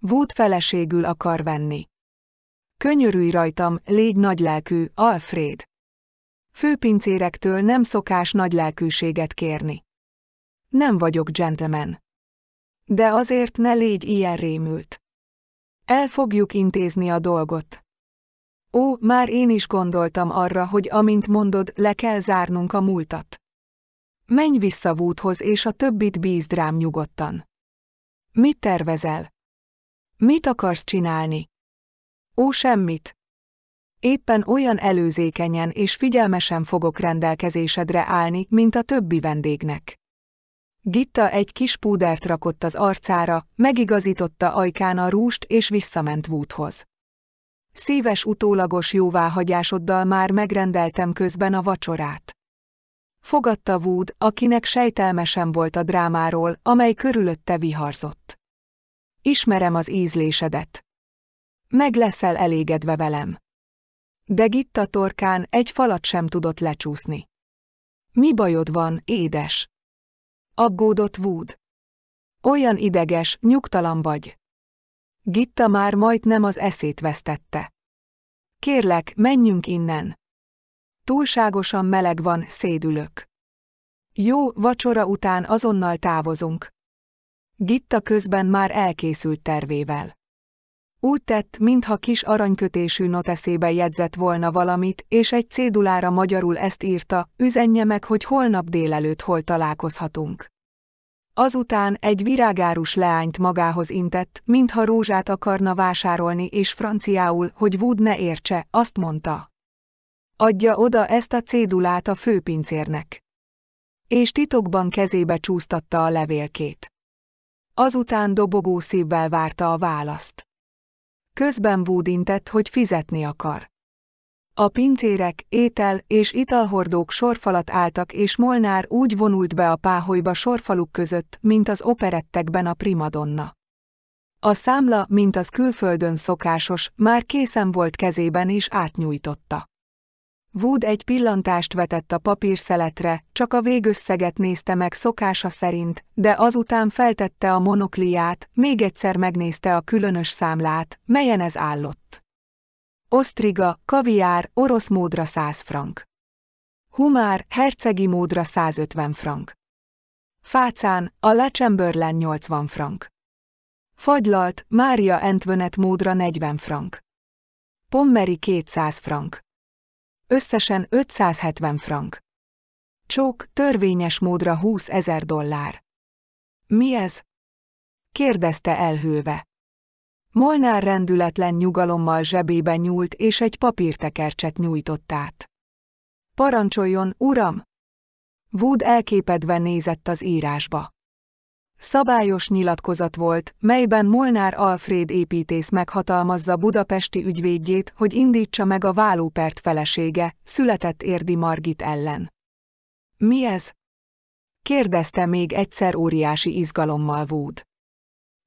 Wood feleségül akar venni. Könyörülj rajtam, légy nagylelkű, Alfred. Főpincérektől nem szokás nagylelkűséget kérni. Nem vagyok gentleman. De azért ne légy ilyen rémült. El fogjuk intézni a dolgot. Ó, már én is gondoltam arra, hogy amint mondod, le kell zárnunk a múltat. Menj vissza Woodhoz és a többit bízd rám nyugodtan. Mit tervezel? Mit akarsz csinálni? Ó, semmit. Éppen olyan előzékenyen és figyelmesen fogok rendelkezésedre állni, mint a többi vendégnek. Gitta egy kis púdert rakott az arcára, megigazította ajkán a rúst és visszament Woodhoz. Szíves utólagos jóváhagyásoddal már megrendeltem közben a vacsorát. Fogadta Wood, akinek sejtelme sem volt a drámáról, amely körülötte viharzott. Ismerem az ízlésedet. Meg leszel elégedve velem. De Gitta torkán egy falat sem tudott lecsúszni. Mi bajod van, édes? aggódott Wood. Olyan ideges, nyugtalan vagy. Gitta már majdnem az eszét vesztette. Kérlek, menjünk innen. Túlságosan meleg van, szédülök. Jó, vacsora után azonnal távozunk. Gitta közben már elkészült tervével. Úgy tett, mintha kis aranykötésű noteszébe jegyzett volna valamit, és egy cédulára magyarul ezt írta, üzenje meg, hogy holnap délelőtt hol találkozhatunk. Azután egy virágárus leányt magához intett, mintha rózsát akarna vásárolni, és franciául, hogy Wood ne értse, azt mondta. Adja oda ezt a cédulát a főpincérnek. És titokban kezébe csúsztatta a levélkét. Azután dobogó szívvel várta a választ. Közben Wood intett, hogy fizetni akar. A pincérek, étel és italhordók sorfalat álltak és Molnár úgy vonult be a páholyba sorfaluk között, mint az operettekben a primadonna. A számla, mint az külföldön szokásos, már készen volt kezében és átnyújtotta. Wood egy pillantást vetett a papírszeletre, csak a végösszeget nézte meg szokása szerint, de azután feltette a monokliát, még egyszer megnézte a különös számlát, melyen ez állott. Osztriga, kaviár, orosz módra 100 frank. Humár, hercegi módra 150 frank. Fácán, a La Chamberlain 80 frank. Fagylalt, Mária Entvenet módra 40 frank. Pommeri 200 frank. Összesen 570 frank. Csók, törvényes módra 20 ezer dollár. Mi ez? kérdezte elhőve. Molnár rendületlen nyugalommal zsebébe nyúlt, és egy papírtekercset nyújtott át. Parancsoljon, uram! Wood elképedve nézett az írásba. Szabályos nyilatkozat volt, melyben Molnár Alfred építész meghatalmazza budapesti ügyvédjét, hogy indítsa meg a vállópert felesége, született Érdi Margit ellen. Mi ez? kérdezte még egyszer óriási izgalommal Wood.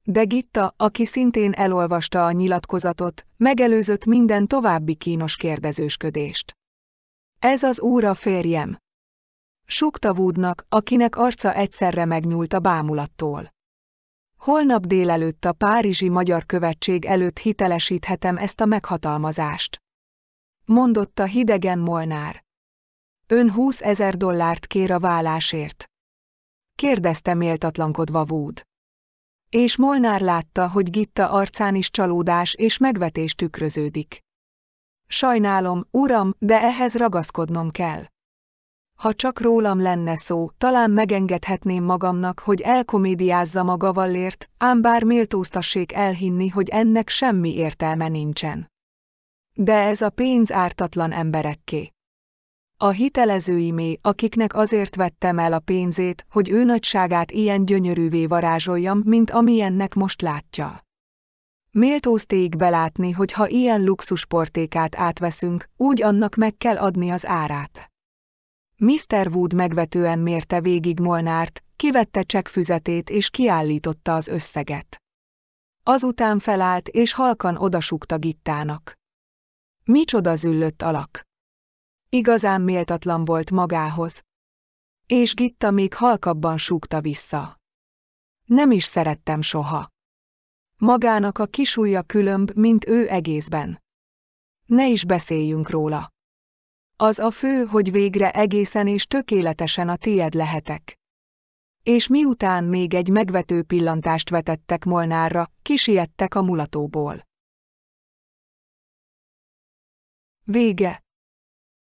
De Gitta, aki szintén elolvasta a nyilatkozatot, megelőzött minden további kínos kérdezősködést. Ez az úra férjem, Súgta Woodnak, akinek arca egyszerre megnyúlt a bámulattól. Holnap délelőtt a Párizsi Magyar Követség előtt hitelesíthetem ezt a meghatalmazást. Mondotta hidegen Molnár. Ön húsz ezer dollárt kér a vállásért. Kérdezte méltatlankodva Wood. És Molnár látta, hogy Gitta arcán is csalódás és megvetés tükröződik. Sajnálom, uram, de ehhez ragaszkodnom kell. Ha csak rólam lenne szó, talán megengedhetném magamnak, hogy elkomédiázzam a gavallért, ám bár méltóztassék elhinni, hogy ennek semmi értelme nincsen. De ez a pénz ártatlan emberekké. A hitelezőimé, akiknek azért vettem el a pénzét, hogy ő nagyságát ilyen gyönyörűvé varázsoljam, mint amilyennek most látja. Méltózték belátni, hogy ha ilyen luxusportékát átveszünk, úgy annak meg kell adni az árát. Mr. Wood megvetően mérte végig Molnárt, kivette csekkfüzetét és kiállította az összeget. Azután felállt és halkan odasukta Gittának. Micsoda züllött alak! Igazán méltatlan volt magához. És Gitta még halkabban súgta vissza. Nem is szerettem soha. Magának a kisúlya különb, mint ő egészben. Ne is beszéljünk róla. Az a fő, hogy végre egészen és tökéletesen a tied lehetek. És miután még egy megvető pillantást vetettek Molnárra, kisiettek a mulatóból. Vége